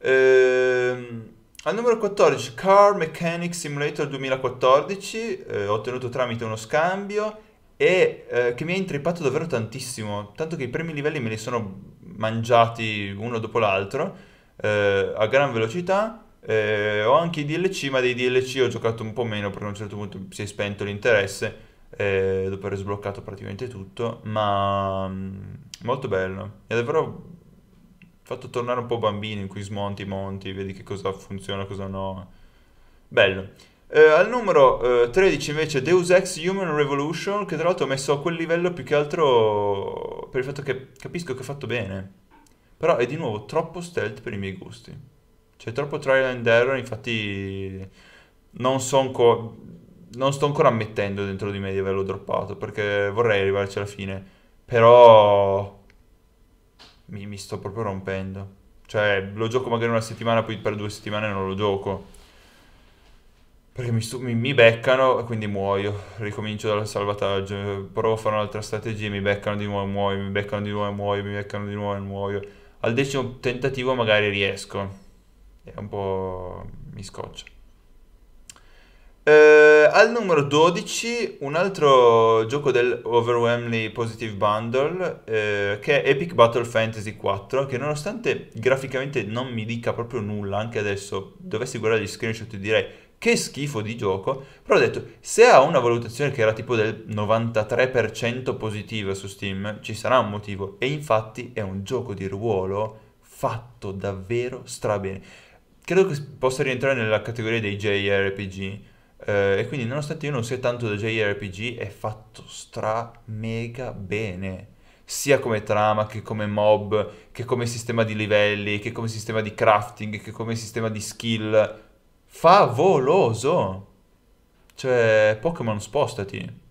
Ehm... Al numero 14 Car Mechanic Simulator 2014, eh, ottenuto tramite uno scambio e eh, che mi ha intrippato davvero tantissimo, tanto che i primi livelli me li sono mangiati uno dopo l'altro eh, a gran velocità. Eh, ho anche i DLC, ma dei DLC ho giocato un po' meno perché a un certo punto si è spento l'interesse eh, dopo aver sbloccato praticamente tutto, ma mm, molto bello. È davvero fatto tornare un po' bambino in cui smonti, i monti, vedi che cosa funziona, cosa no. Bello. Eh, al numero eh, 13 invece Deus Ex Human Revolution, che tra l'altro ho messo a quel livello più che altro per il fatto che capisco che ho fatto bene. Però è di nuovo troppo stealth per i miei gusti. C'è cioè, troppo trial and error, infatti non so ancora... Non sto ancora ammettendo dentro di me di averlo droppato, perché vorrei arrivarci alla fine. Però mi, mi sto proprio rompendo. Cioè, lo gioco magari una settimana, poi per due settimane non lo gioco. Perché mi, mi, mi, beccano e quindi muoio. Ricomincio dal salvataggio. Provo a fare un'altra strategia. Mi beccano di nuovo e muoio. Mi beccano di nuovo e muoio. Mi beccano di nuovo e muoio. Al decimo tentativo magari riesco. È un po' mi scoccia. Eh, al numero 12 un altro gioco del Overwhelmingly Positive Bundle eh, che è Epic Battle Fantasy 4 che nonostante graficamente non mi dica proprio nulla, anche adesso dovessi guardare gli screenshot e direi che schifo di gioco, però ho detto se ha una valutazione che era tipo del 93% positiva su Steam ci sarà un motivo e infatti è un gioco di ruolo fatto davvero strabene. Credo che possa rientrare nella categoria dei JRPG eh, e quindi nonostante io non sia tanto da JRPG, è fatto stra mega bene. Sia come trama, che come mob, che come sistema di livelli, che come sistema di crafting, che come sistema di skill. Favoloso! Cioè, Pokémon spostati.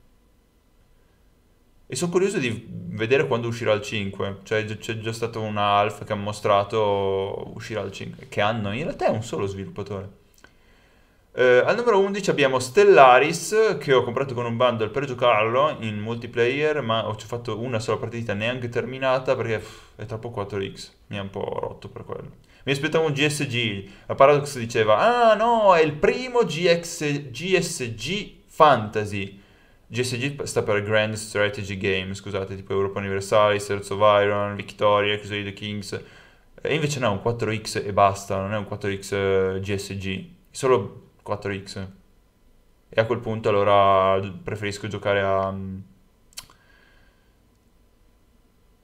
E sono curioso di vedere quando uscirà il 5. Cioè, c'è già stata una alfa che ha mostrato uscirà il 5. Che hanno in realtà è un solo sviluppatore. Eh, al numero 11 abbiamo Stellaris che ho comprato con un bundle per giocarlo in multiplayer ma ho fatto una sola partita neanche terminata perché pff, è troppo 4x, mi ha un po' rotto per quello. Mi aspettavo un GSG, la Paradox diceva ah no è il primo GX, GSG Fantasy. GSG sta per Grand Strategy Game, scusate, tipo Europa Universalis, Earth of Iron, Victoria, Crusader Kings. E invece no, un 4X e basta, non è un 4X GSG. Eh, Solo 4x. E a quel punto allora preferisco giocare a... Mm,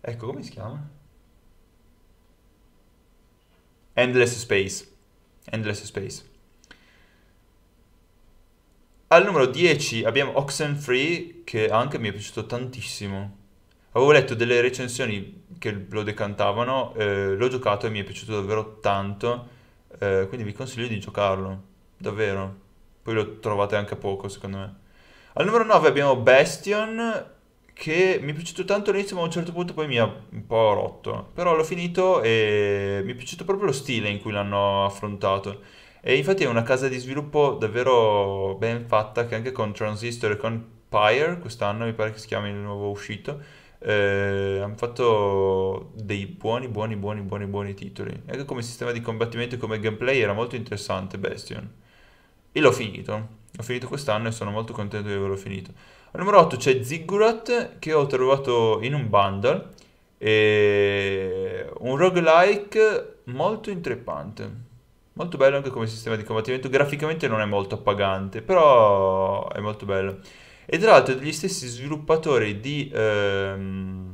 ecco, come si chiama? Endless Space. Endless Space. Al numero 10 abbiamo Oxenfree, che anche mi è piaciuto tantissimo. Avevo letto delle recensioni che lo decantavano, eh, l'ho giocato e mi è piaciuto davvero tanto, eh, quindi vi consiglio di giocarlo. Davvero. Poi lo trovate anche poco, secondo me. Al numero 9 abbiamo Bastion, che mi è piaciuto tanto all'inizio, ma a un certo punto poi mi ha un po' rotto. Però l'ho finito e mi è piaciuto proprio lo stile in cui l'hanno affrontato. E infatti è una casa di sviluppo davvero ben fatta, che anche con Transistor e con Pyre, quest'anno mi pare che si chiami il nuovo uscito, eh, hanno fatto dei buoni, buoni, buoni, buoni, buoni titoli. E anche come sistema di combattimento e come gameplay era molto interessante Bastion e l'ho finito. L'ho finito quest'anno e sono molto contento di averlo finito. Al numero 8 c'è Ziggurat che ho trovato in un bundle. E... Un roguelike molto intreppante. Molto bello anche come sistema di combattimento. Graficamente non è molto appagante, però è molto bello. E tra l'altro degli stessi sviluppatori di... Ehm...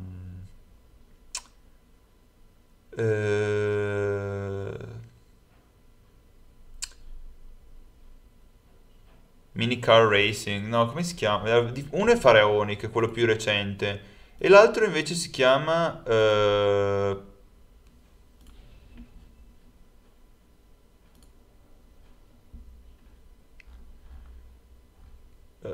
Ehm... Mini Car Racing, no, come si chiama? Eh, uno è Faraonic, quello più recente, e l'altro invece si chiama... Uh... Uh,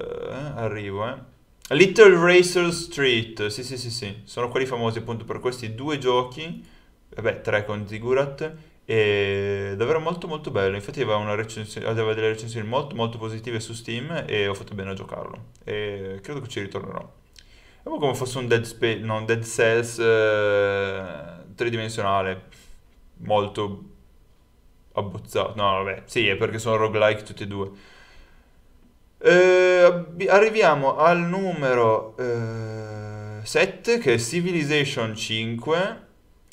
arrivo, eh. Little Racer Street, sì sì sì sì, sono quelli famosi appunto per questi due giochi, vabbè tre con Zigurat, e davvero molto molto bello. Infatti aveva, recensi- aveva, delle recensioni molto molto positive su Steam e ho fatto bene a giocarlo. E credo che ci ritornerò. È un po' come fosse un Dead, Space, no, Dead Cells eh, tridimensionale, molto abbozzato. No, vabbè, sì, è perché sono roguelike tutti e due. Eh, arriviamo al numero eh, 7 che è Civilization 5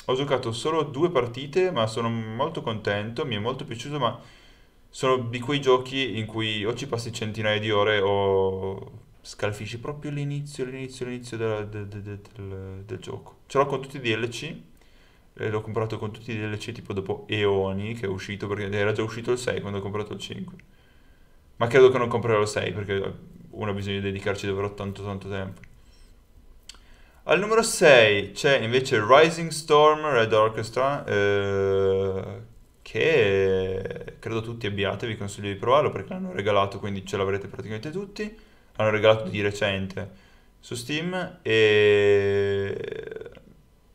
ho giocato solo due partite, ma sono molto contento, mi è molto piaciuto, ma sono di quei giochi in cui o ci passi centinaia di ore o scalfisci proprio l'inizio, l'inizio, l'inizio della, de, de, del, del, gioco. Ce l'ho con tutti i DLC, eh, l'ho comprato con tutti i DLC tipo dopo Eoni che è uscito, perché era già uscito il 6 quando ho comprato il 5. Ma credo che non comprerò il 6 perché uno ha bisogno di dedicarci davvero tanto tanto tempo. Al numero 6 c'è invece Rising Storm Red Orchestra, eh, che credo tutti abbiate, vi consiglio di provarlo perché l'hanno regalato, quindi ce l'avrete praticamente tutti. L'hanno regalato di recente su Steam e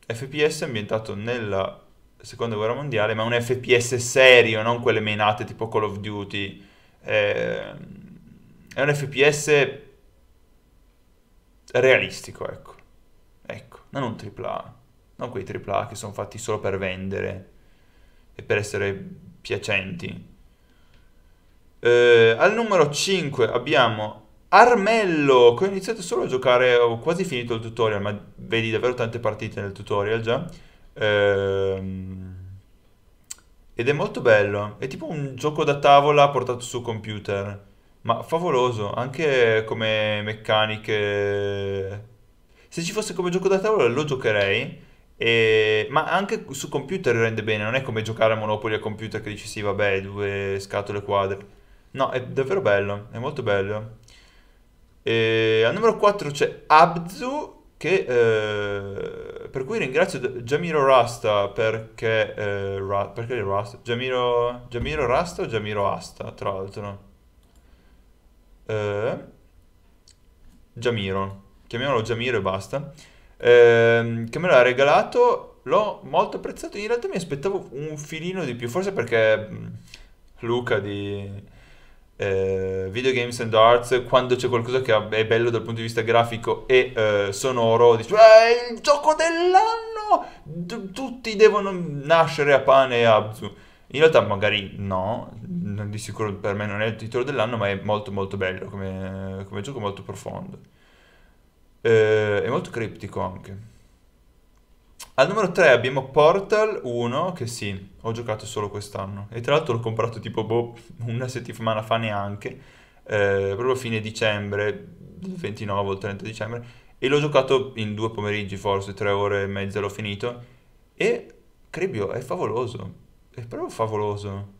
FPS ambientato nella seconda guerra mondiale, ma un FPS serio, non quelle menate tipo Call of Duty. Eh, è un FPS realistico, ecco ma non AAA, non quei AAA che sono fatti solo per vendere e per essere piacenti. Eh, al numero 5 abbiamo Armello, che ho iniziato solo a giocare, ho quasi finito il tutorial, ma vedi davvero tante partite nel tutorial già. Eh, ed è molto bello, è tipo un gioco da tavola portato su computer, ma favoloso, anche come meccaniche se ci fosse come gioco da tavola lo giocherei, e... ma anche su computer rende bene, non è come giocare a Monopoly a computer che dici sì vabbè due scatole quadre. No, è davvero bello, è molto bello. E... Al numero 4 c'è Abzu, che, eh... per cui ringrazio Jamiro Rasta perché... Eh, Ra... perché Rasta? Jamiro, Giamiro Rasta o Jamiro Asta, tra l'altro? Eh... Giamiro chiamiamolo Jamiro e basta, ehm, che me l'ha regalato, l'ho molto apprezzato, in realtà mi aspettavo un filino di più, forse perché mm, Luca di... Eh, video games and arts quando c'è qualcosa che è bello dal punto di vista grafico e eh, sonoro dice eh, il gioco dell'anno tutti devono nascere a pane e abzu in realtà magari no di sicuro per me non è il titolo dell'anno ma è molto molto bello come, come gioco molto profondo eh, è molto criptico anche. Al numero 3 abbiamo Portal 1, che sì, ho giocato solo quest'anno. E tra l'altro l'ho comprato tipo boh, una settimana fa neanche, eh, proprio fine dicembre, il 29 o il 30 dicembre. E l'ho giocato in due pomeriggi, forse tre ore e mezza l'ho finito. E Cribio è favoloso, è proprio favoloso.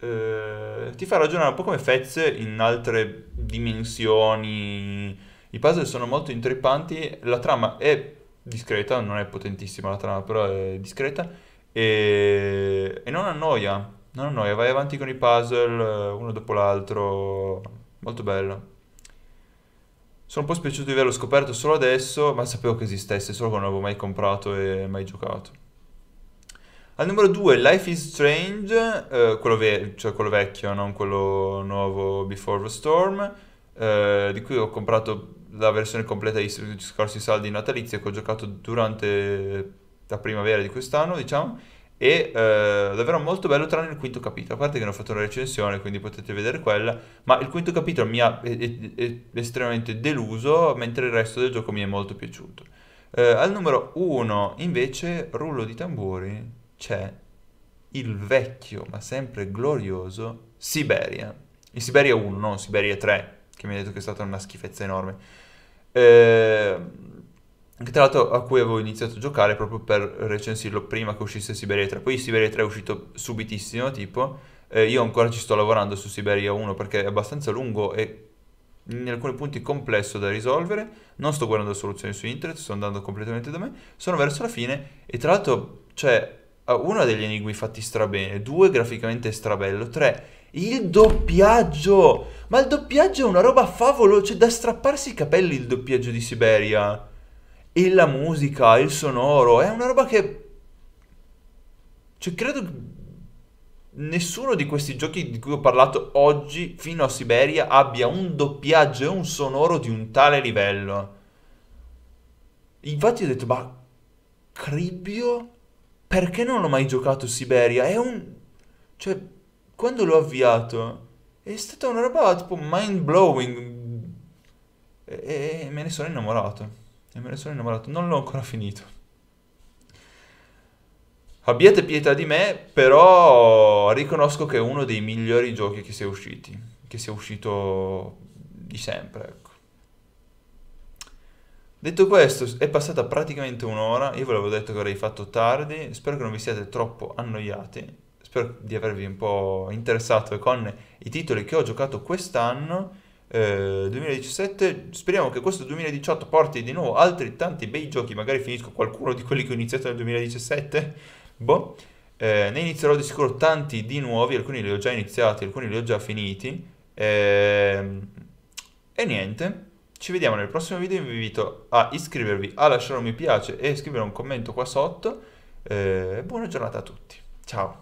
Eh, ti fa ragionare un po' come Fez in altre dimensioni i puzzle sono molto intrippanti, la trama è discreta, non è potentissima la trama, però è discreta e, e non annoia, non annoia, vai avanti con i puzzle eh, uno dopo l'altro, molto bello. Sono un po' spiaciuto di averlo scoperto solo adesso, ma sapevo che esistesse, solo che non l'avevo mai comprato e mai giocato. Al numero 2, Life is Strange, eh, quello, ve- cioè quello vecchio, non quello nuovo Before the Storm, eh, di cui ho comprato la versione completa di scorsi saldi natalizia che ho giocato durante la primavera di quest'anno, diciamo, e eh, davvero molto bello tranne il quinto capitolo, a parte che ne ho fatto una recensione, quindi potete vedere quella, ma il quinto capitolo mi ha è, è, è estremamente deluso, mentre il resto del gioco mi è molto piaciuto. Eh, al numero 1 invece, rullo di tamburi, c'è il vecchio ma sempre glorioso Siberia. In Siberia 1, non Siberia 3, che mi ha detto che è stata una schifezza enorme. Ehm tra l'altro a cui avevo iniziato a giocare proprio per recensirlo prima che uscisse Siberia 3. Poi Siberia 3 è uscito subitissimo, tipo, eh, io ancora ci sto lavorando su Siberia 1 perché è abbastanza lungo e in alcuni punti complesso da risolvere. Non sto guardando soluzioni su internet, sto andando completamente da me. Sono verso la fine e tra l'altro, cioè, uno degli enigmi fatti strabene, due graficamente strabello, tre il doppiaggio! Ma il doppiaggio è una roba favolosa, cioè da strapparsi i capelli il doppiaggio di Siberia. E la musica, il sonoro, è una roba che... Cioè credo nessuno di questi giochi di cui ho parlato oggi fino a Siberia abbia un doppiaggio e un sonoro di un tale livello. Infatti ho detto, ma Cribbio? Perché non ho mai giocato Siberia? È un... Cioè, quando l'ho avviato è stata una roba tipo mind blowing e, e me ne sono innamorato. E me ne sono innamorato, non l'ho ancora finito. Abbiate pietà di me, però riconosco che è uno dei migliori giochi che sia usciti, che sia uscito di sempre, ecco. Detto questo, è passata praticamente un'ora, io ve l'avevo detto che avrei fatto tardi, spero che non vi siate troppo annoiati spero di avervi un po' interessato con i titoli che ho giocato quest'anno. Eh, 2017, speriamo che questo 2018 porti di nuovo altri tanti bei giochi, magari finisco qualcuno di quelli che ho iniziato nel 2017, boh, eh, ne inizierò di sicuro tanti di nuovi, alcuni li ho già iniziati, alcuni li ho già finiti, eh, e niente, ci vediamo nel prossimo video, vi invito a iscrivervi, a lasciare un mi piace e scrivere un commento qua sotto, eh, buona giornata a tutti, ciao!